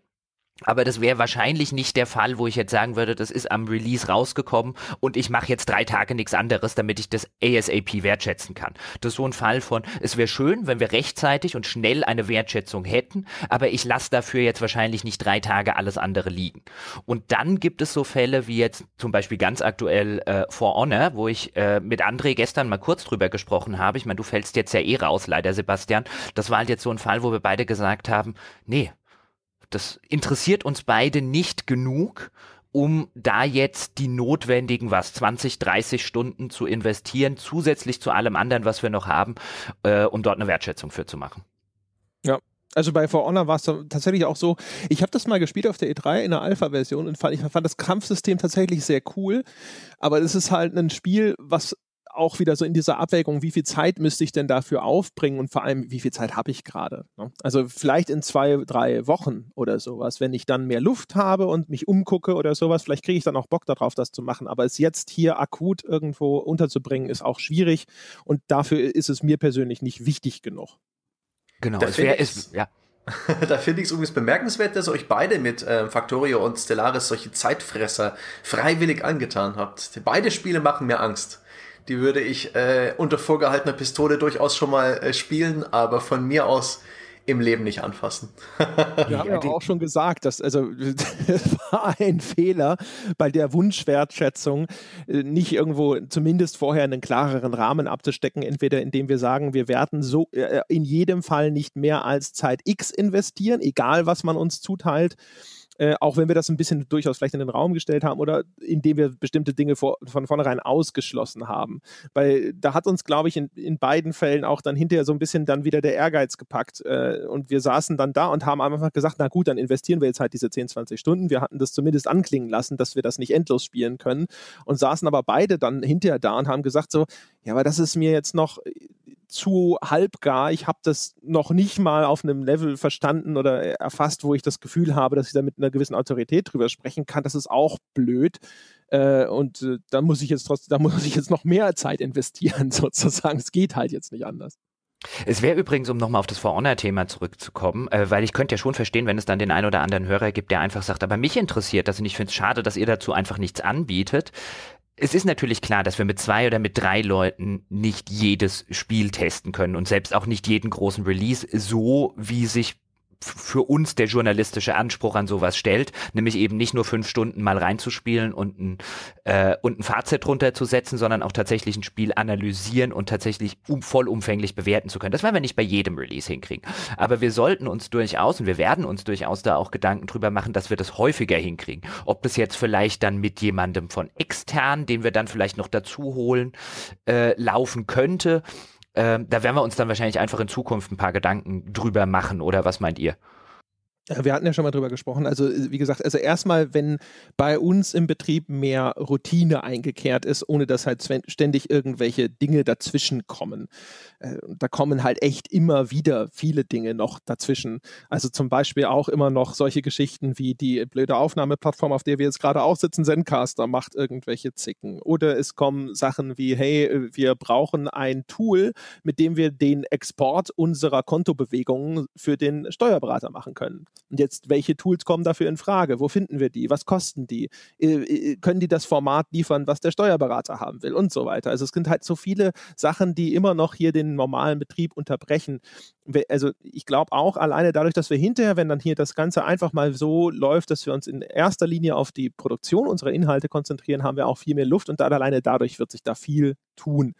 aber das wäre wahrscheinlich nicht der Fall, wo ich jetzt sagen würde, das ist am Release rausgekommen und ich mache jetzt drei Tage nichts anderes, damit ich das ASAP wertschätzen kann. Das ist so ein Fall von, es wäre schön, wenn wir rechtzeitig und schnell eine Wertschätzung hätten, aber ich lasse dafür jetzt wahrscheinlich nicht drei Tage alles andere liegen. Und dann gibt es so Fälle wie jetzt zum Beispiel ganz aktuell äh, For Honor, wo ich äh, mit André gestern mal kurz drüber gesprochen habe. Ich meine, du fällst jetzt ja eh raus, leider Sebastian. Das war halt jetzt so ein Fall, wo wir beide gesagt haben, nee, das interessiert uns beide nicht genug, um da jetzt die notwendigen, was, 20, 30 Stunden zu investieren, zusätzlich zu allem anderen, was wir noch haben, äh, um dort eine Wertschätzung für zu machen. Ja, also bei For Honor war es tatsächlich auch so, ich habe das mal gespielt auf der E3 in der Alpha-Version und fand, ich fand das Kampfsystem tatsächlich sehr cool, aber es ist halt ein Spiel, was auch wieder so in dieser Abwägung, wie viel Zeit müsste ich denn dafür aufbringen und vor allem, wie viel Zeit habe ich gerade? Ne? Also vielleicht in zwei, drei Wochen oder sowas, wenn ich dann mehr Luft habe und mich umgucke oder sowas, vielleicht kriege ich dann auch Bock darauf, das zu machen. Aber es jetzt hier akut irgendwo unterzubringen, ist auch schwierig und dafür ist es mir persönlich nicht wichtig genug. Genau, das wäre es, ja. da finde ich es übrigens bemerkenswert, dass ihr euch beide mit äh, Factorio und Stellaris solche Zeitfresser freiwillig angetan habt. Beide Spiele machen mir Angst. Die würde ich äh, unter vorgehaltener Pistole durchaus schon mal äh, spielen, aber von mir aus im Leben nicht anfassen. Wir haben ja auch schon gesagt, dass also es war ein Fehler bei der Wunschwertschätzung, äh, nicht irgendwo zumindest vorher einen klareren Rahmen abzustecken, entweder indem wir sagen, wir werden so äh, äh, in jedem Fall nicht mehr als Zeit X investieren, egal was man uns zuteilt äh, auch wenn wir das ein bisschen durchaus vielleicht in den Raum gestellt haben oder indem wir bestimmte Dinge vor, von vornherein ausgeschlossen haben. Weil da hat uns, glaube ich, in, in beiden Fällen auch dann hinterher so ein bisschen dann wieder der Ehrgeiz gepackt. Äh, und wir saßen dann da und haben einfach gesagt, na gut, dann investieren wir jetzt halt diese 10, 20 Stunden. Wir hatten das zumindest anklingen lassen, dass wir das nicht endlos spielen können und saßen aber beide dann hinterher da und haben gesagt so, ja, aber das ist mir jetzt noch zu halbgar. Ich habe das noch nicht mal auf einem Level verstanden oder erfasst, wo ich das Gefühl habe, dass ich da mit einer gewissen Autorität drüber sprechen kann. Das ist auch blöd. Äh, und äh, da muss ich jetzt trotzdem, da muss ich jetzt noch mehr Zeit investieren, sozusagen. Es geht halt jetzt nicht anders. Es wäre übrigens, um nochmal auf das For Honor-Thema zurückzukommen, äh, weil ich könnte ja schon verstehen, wenn es dann den einen oder anderen Hörer gibt, der einfach sagt, aber mich interessiert das und ich finde es schade, dass ihr dazu einfach nichts anbietet es ist natürlich klar, dass wir mit zwei oder mit drei Leuten nicht jedes Spiel testen können und selbst auch nicht jeden großen Release so, wie sich für uns der journalistische Anspruch an sowas stellt, nämlich eben nicht nur fünf Stunden mal reinzuspielen und ein, äh, und ein Fazit runterzusetzen, sondern auch tatsächlich ein Spiel analysieren und tatsächlich um, vollumfänglich bewerten zu können. Das werden wir nicht bei jedem Release hinkriegen. Aber wir sollten uns durchaus und wir werden uns durchaus da auch Gedanken drüber machen, dass wir das häufiger hinkriegen. Ob das jetzt vielleicht dann mit jemandem von extern, den wir dann vielleicht noch dazu holen, äh, laufen könnte ähm, da werden wir uns dann wahrscheinlich einfach in Zukunft ein paar Gedanken drüber machen, oder was meint ihr? Äh, wir hatten ja schon mal drüber gesprochen. Also, äh, wie gesagt, also erstmal, wenn bei uns im Betrieb mehr Routine eingekehrt ist, ohne dass halt ständig irgendwelche Dinge dazwischen kommen. Äh, da kommen halt echt immer wieder viele Dinge noch dazwischen. Also zum Beispiel auch immer noch solche Geschichten wie die blöde Aufnahmeplattform, auf der wir jetzt gerade auch sitzen, Zencaster macht irgendwelche Zicken. Oder es kommen Sachen wie, hey, wir brauchen ein Tool, mit dem wir den Export unserer Kontobewegungen für den Steuerberater machen können und jetzt, welche Tools kommen dafür in Frage? Wo finden wir die? Was kosten die? Äh, äh, können die das Format liefern, was der Steuerberater haben will und so weiter? Also es sind halt so viele Sachen, die immer noch hier den normalen Betrieb unterbrechen. Also ich glaube auch alleine dadurch, dass wir hinterher, wenn dann hier das Ganze einfach mal so läuft, dass wir uns in erster Linie auf die Produktion unserer Inhalte konzentrieren, haben wir auch viel mehr Luft und dann alleine dadurch wird sich da viel tun.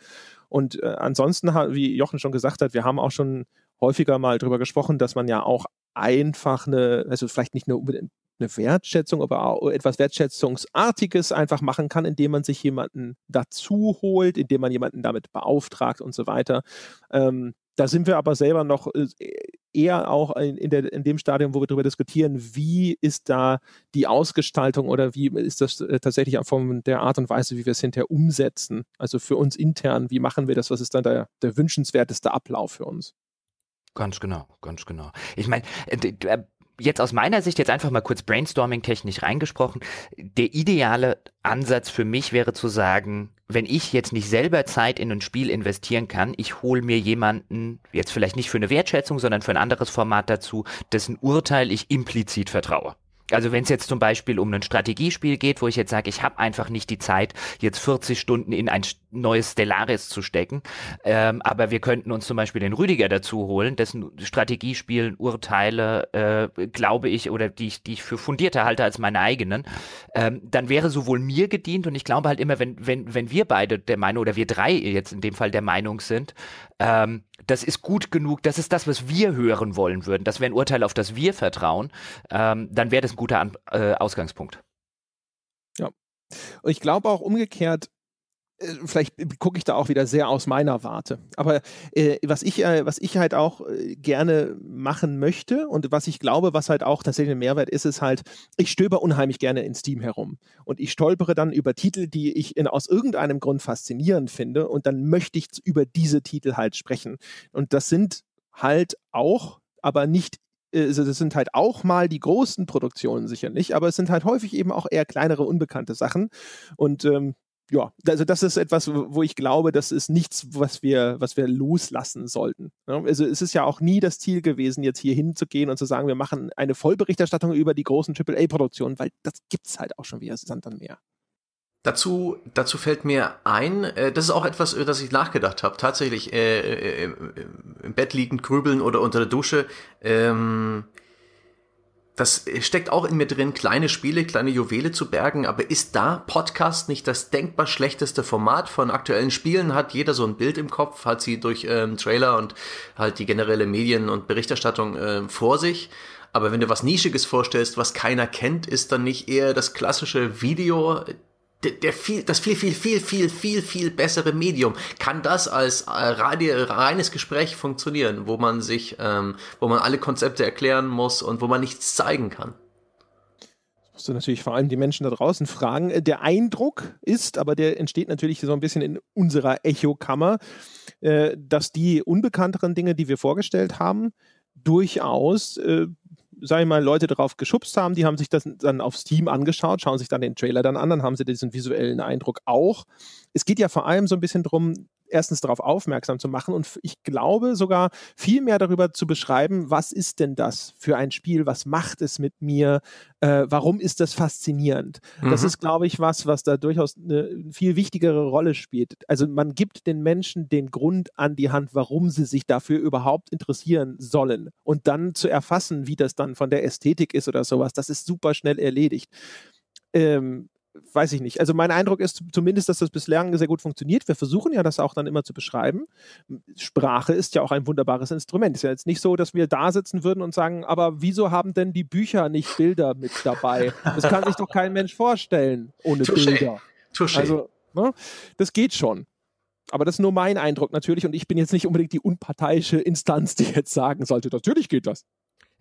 Und äh, ansonsten, wie Jochen schon gesagt hat, wir haben auch schon häufiger mal darüber gesprochen, dass man ja auch einfach eine, also vielleicht nicht nur unbedingt eine Wertschätzung, aber auch etwas Wertschätzungsartiges einfach machen kann, indem man sich jemanden dazu holt, indem man jemanden damit beauftragt und so weiter. Ähm, da sind wir aber selber noch äh, eher auch in, in, der, in, dem Stadium, wo wir darüber diskutieren, wie ist da die Ausgestaltung oder wie ist das äh, tatsächlich von der Art und Weise, wie wir es hinterher umsetzen. Also für uns intern, wie machen wir das, was ist dann der, der wünschenswerteste Ablauf für uns? Ganz genau, ganz genau. Ich meine, äh, äh, jetzt aus meiner Sicht, jetzt einfach mal kurz brainstorming-technisch reingesprochen, der ideale Ansatz für mich wäre zu sagen, wenn ich jetzt nicht selber Zeit in ein Spiel investieren kann, ich hole mir jemanden, jetzt vielleicht nicht für eine Wertschätzung, sondern für ein anderes Format dazu, dessen Urteil ich implizit vertraue. Also wenn es jetzt zum Beispiel um ein Strategiespiel geht, wo ich jetzt sage, ich habe einfach nicht die Zeit, jetzt 40 Stunden in ein neues Stellaris zu stecken. Ähm, aber wir könnten uns zum Beispiel den Rüdiger dazu holen, dessen Strategiespielen, Urteile, äh, glaube ich, oder die ich, die ich für fundierter halte als meine eigenen, ähm, dann wäre sowohl mir gedient und ich glaube halt immer, wenn, wenn, wenn wir beide der Meinung oder wir drei jetzt in dem Fall der Meinung sind, ähm, das ist gut genug, das ist das, was wir hören wollen würden, das wäre ein Urteil, auf das wir vertrauen, ähm, dann wäre das ein guter An äh, Ausgangspunkt. Ja, und ich glaube auch umgekehrt, äh, vielleicht gucke ich da auch wieder sehr aus meiner Warte. Aber äh, was, ich, äh, was ich halt auch äh, gerne machen möchte und was ich glaube, was halt auch tatsächlich ein Mehrwert ist, ist halt, ich stöber unheimlich gerne in Steam herum. Und ich stolpere dann über Titel, die ich in, aus irgendeinem Grund faszinierend finde. Und dann möchte ich über diese Titel halt sprechen. Und das sind halt auch, aber nicht äh, das sind halt auch mal die großen Produktionen sicherlich, aber es sind halt häufig eben auch eher kleinere, unbekannte Sachen. Und ähm, ja, also das ist etwas, wo ich glaube, das ist nichts, was wir, was wir loslassen sollten. Ne? Also es ist ja auch nie das Ziel gewesen, jetzt hier hinzugehen und zu sagen, wir machen eine Vollberichterstattung über die großen AAA-Produktionen, weil das gibt es halt auch schon wieder Sand an Meer. Dazu, dazu fällt mir ein, äh, das ist auch etwas, über das ich nachgedacht habe. Tatsächlich äh, äh, äh im Bett liegend grübeln oder unter der Dusche. Ähm, das steckt auch in mir drin, kleine Spiele, kleine Juwele zu bergen, aber ist da Podcast nicht das denkbar schlechteste Format von aktuellen Spielen? Hat jeder so ein Bild im Kopf, hat sie durch ähm, Trailer und halt die generelle Medien- und Berichterstattung äh, vor sich. Aber wenn du was Nischiges vorstellst, was keiner kennt, ist dann nicht eher das klassische Video der, der viel, das viel, viel, viel, viel, viel, viel bessere Medium. Kann das als äh, reines Gespräch funktionieren, wo man sich, ähm, wo man alle Konzepte erklären muss und wo man nichts zeigen kann? musst du natürlich vor allem die Menschen da draußen fragen. Äh, der Eindruck ist, aber der entsteht natürlich so ein bisschen in unserer Echokammer, äh, dass die unbekannteren Dinge, die wir vorgestellt haben, durchaus äh, sage ich mal, Leute darauf geschubst haben, die haben sich das dann auf Steam angeschaut, schauen sich dann den Trailer dann an, dann haben sie diesen visuellen Eindruck auch. Es geht ja vor allem so ein bisschen drum, erstens darauf aufmerksam zu machen und ich glaube sogar viel mehr darüber zu beschreiben, was ist denn das für ein Spiel, was macht es mit mir, äh, warum ist das faszinierend. Mhm. Das ist, glaube ich, was, was da durchaus eine viel wichtigere Rolle spielt. Also man gibt den Menschen den Grund an die Hand, warum sie sich dafür überhaupt interessieren sollen und dann zu erfassen, wie das dann von der Ästhetik ist oder sowas, das ist super schnell erledigt. Ähm, weiß ich nicht. Also mein Eindruck ist zumindest, dass das bislang sehr gut funktioniert. Wir versuchen ja das auch dann immer zu beschreiben. Sprache ist ja auch ein wunderbares Instrument. Ist ja jetzt nicht so, dass wir da sitzen würden und sagen, aber wieso haben denn die Bücher nicht Bilder mit dabei? Das kann sich doch kein Mensch vorstellen ohne Touché. Bilder. Touché. Also, ne? das geht schon. Aber das ist nur mein Eindruck natürlich und ich bin jetzt nicht unbedingt die unparteiische Instanz, die jetzt sagen sollte, natürlich geht das.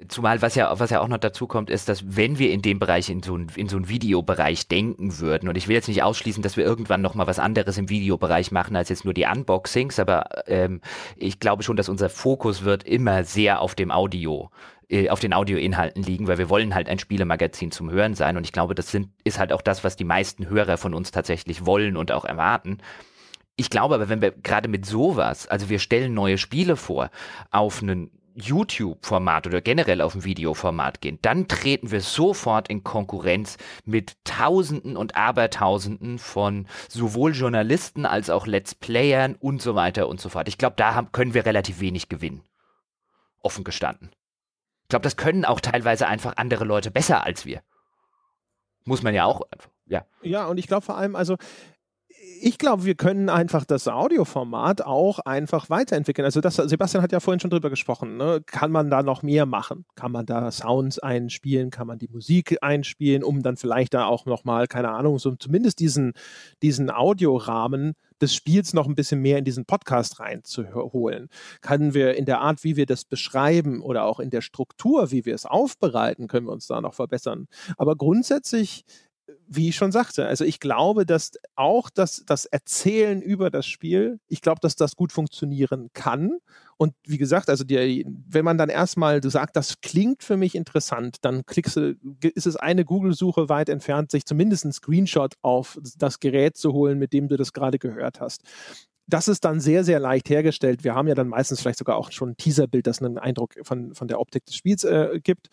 Zumal was ja, was ja auch noch dazu kommt, ist, dass wenn wir in dem Bereich, in so einen in so einen Videobereich denken würden, und ich will jetzt nicht ausschließen, dass wir irgendwann nochmal was anderes im Videobereich machen als jetzt nur die Unboxings, aber ähm, ich glaube schon, dass unser Fokus wird immer sehr auf dem Audio äh, auf den Audioinhalten liegen, weil wir wollen halt ein Spielemagazin zum Hören sein und ich glaube, das sind, ist halt auch das, was die meisten Hörer von uns tatsächlich wollen und auch erwarten. Ich glaube aber, wenn wir gerade mit sowas, also wir stellen neue Spiele vor, auf einen YouTube-Format oder generell auf ein Videoformat gehen, dann treten wir sofort in Konkurrenz mit Tausenden und Abertausenden von sowohl Journalisten als auch Let's Playern und so weiter und so fort. Ich glaube, da haben, können wir relativ wenig gewinnen. Offen gestanden. Ich glaube, das können auch teilweise einfach andere Leute besser als wir. Muss man ja auch. Ja, ja und ich glaube vor allem, also ich glaube, wir können einfach das Audioformat auch einfach weiterentwickeln. Also das, Sebastian hat ja vorhin schon drüber gesprochen. Ne? Kann man da noch mehr machen? Kann man da Sounds einspielen? Kann man die Musik einspielen, um dann vielleicht da auch nochmal, keine Ahnung, so zumindest diesen, diesen Audiorahmen des Spiels noch ein bisschen mehr in diesen Podcast reinzuholen? Können wir in der Art, wie wir das beschreiben oder auch in der Struktur, wie wir es aufbereiten, können wir uns da noch verbessern? Aber grundsätzlich wie ich schon sagte, also ich glaube, dass auch das, das Erzählen über das Spiel, ich glaube, dass das gut funktionieren kann. Und wie gesagt, also die, wenn man dann erstmal sagt, das klingt für mich interessant, dann klickst du, ist es eine Google-Suche weit entfernt, sich zumindest einen Screenshot auf das Gerät zu holen, mit dem du das gerade gehört hast das ist dann sehr, sehr leicht hergestellt. Wir haben ja dann meistens vielleicht sogar auch schon ein Teaserbild, das einen Eindruck von, von der Optik des Spiels äh, gibt.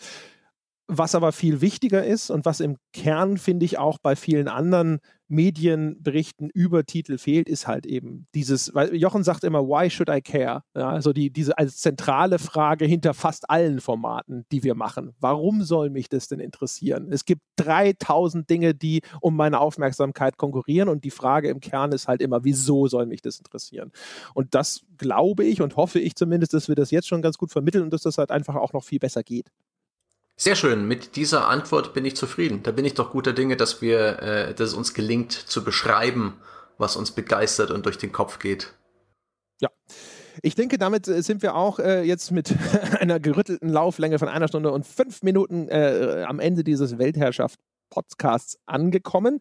Was aber viel wichtiger ist und was im Kern, finde ich, auch bei vielen anderen Medienberichten über Titel fehlt, ist halt eben dieses, weil Jochen sagt immer, why should I care? Ja, also die, diese als zentrale Frage hinter fast allen Formaten, die wir machen. Warum soll mich das denn interessieren? Es gibt 3000 Dinge, die um meine Aufmerksamkeit konkurrieren und die Frage im Kern ist halt immer, wieso soll mich das interessieren? Und das glaube ich und hoffe ich zumindest, dass wir das jetzt schon ganz gut vermitteln und dass das halt einfach auch noch viel besser geht. Sehr schön, mit dieser Antwort bin ich zufrieden. Da bin ich doch guter Dinge, dass wir, äh, dass es uns gelingt zu beschreiben, was uns begeistert und durch den Kopf geht. Ja. Ich denke, damit äh, sind wir auch äh, jetzt mit einer gerüttelten Lauflänge von einer Stunde und fünf Minuten äh, am Ende dieses Weltherrschaft Podcasts angekommen.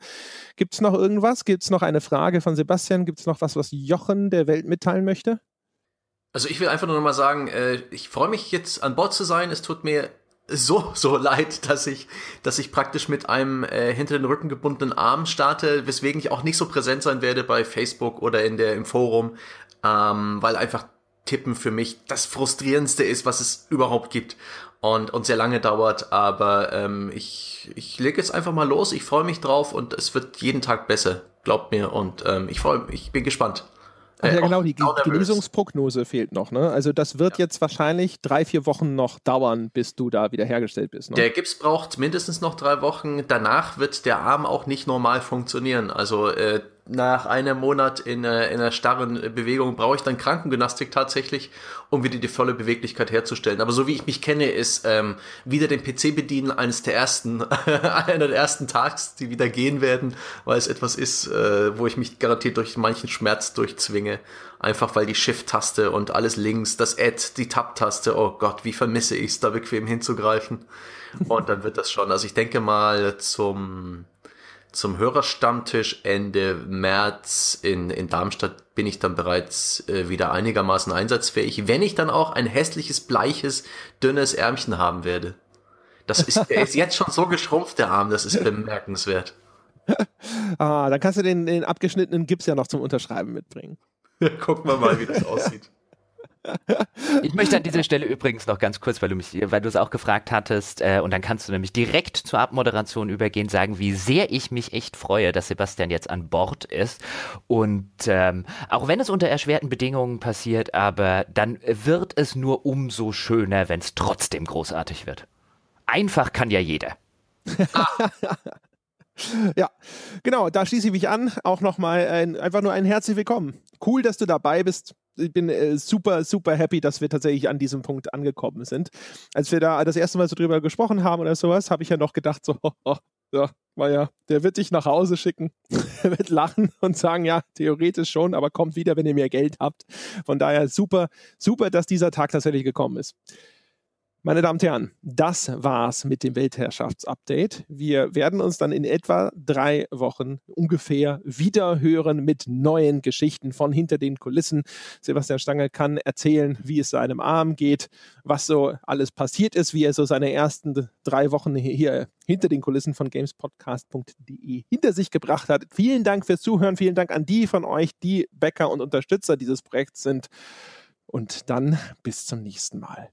Gibt es noch irgendwas? Gibt es noch eine Frage von Sebastian? Gibt es noch was, was Jochen der Welt mitteilen möchte? Also ich will einfach nur noch mal sagen, äh, ich freue mich jetzt an Bord zu sein. Es tut mir so, so leid, dass ich, dass ich praktisch mit einem äh, hinter den Rücken gebundenen Arm starte, weswegen ich auch nicht so präsent sein werde bei Facebook oder in der, im Forum, ähm, weil einfach Tippen für mich das frustrierendste ist, was es überhaupt gibt und, und sehr lange dauert. Aber ähm, ich, ich lege jetzt einfach mal los. Ich freue mich drauf und es wird jeden Tag besser. Glaubt mir. Und ähm, ich freue mich. Ich bin gespannt. Ach ja, äh, genau, die, genau die Genesungsprognose fehlt noch. Ne? Also das wird ja. jetzt wahrscheinlich drei, vier Wochen noch dauern, bis du da wieder hergestellt bist. Ne? Der Gips braucht mindestens noch drei Wochen. Danach wird der Arm auch nicht normal funktionieren. Also äh, nach einem Monat in, äh, in einer starren Bewegung brauche ich dann Krankengymnastik tatsächlich, um wieder die volle Beweglichkeit herzustellen. Aber so wie ich mich kenne, ist ähm, wieder den PC bedienen eines der ersten, einer der ersten Tags, die wieder gehen werden, weil es etwas ist, äh, wo ich mich garantiert durch manchen Schmerz durchzwinge. Einfach weil die Shift-Taste und alles links, das Add, die Tab-Taste, oh Gott, wie vermisse ich es, da bequem hinzugreifen. Und dann wird das schon. Also ich denke mal zum zum Hörerstammtisch Ende März in, in Darmstadt bin ich dann bereits äh, wieder einigermaßen einsatzfähig, wenn ich dann auch ein hässliches, bleiches, dünnes Ärmchen haben werde. Das ist, der ist jetzt schon so geschrumpft, der Arm, das ist bemerkenswert. ah, dann kannst du den, den abgeschnittenen Gips ja noch zum Unterschreiben mitbringen. Ja, gucken wir mal, wie das aussieht. Ich möchte an dieser Stelle übrigens noch ganz kurz, weil du mich, weil du es auch gefragt hattest, äh, und dann kannst du nämlich direkt zur Abmoderation übergehen, sagen, wie sehr ich mich echt freue, dass Sebastian jetzt an Bord ist. Und ähm, auch wenn es unter erschwerten Bedingungen passiert, aber dann wird es nur umso schöner, wenn es trotzdem großartig wird. Einfach kann ja jeder. Ja, genau, da schließe ich mich an. Auch nochmal einfach nur ein herzlich willkommen. Cool, dass du dabei bist ich bin äh, super, super happy, dass wir tatsächlich an diesem Punkt angekommen sind. Als wir da das erste Mal so drüber gesprochen haben oder sowas, habe ich ja noch gedacht, so, oh, oh, ja, war der wird dich nach Hause schicken, er wird lachen und sagen, ja, theoretisch schon, aber kommt wieder, wenn ihr mehr Geld habt. Von daher super, super, dass dieser Tag tatsächlich gekommen ist. Meine Damen und Herren, das war's mit dem Weltherrschaftsupdate. Wir werden uns dann in etwa drei Wochen ungefähr wieder hören mit neuen Geschichten von hinter den Kulissen. Sebastian Stange kann erzählen, wie es seinem Arm geht, was so alles passiert ist, wie er so seine ersten drei Wochen hier hinter den Kulissen von gamespodcast.de hinter sich gebracht hat. Vielen Dank fürs Zuhören. Vielen Dank an die von euch, die Bäcker und Unterstützer dieses Projekts sind. Und dann bis zum nächsten Mal.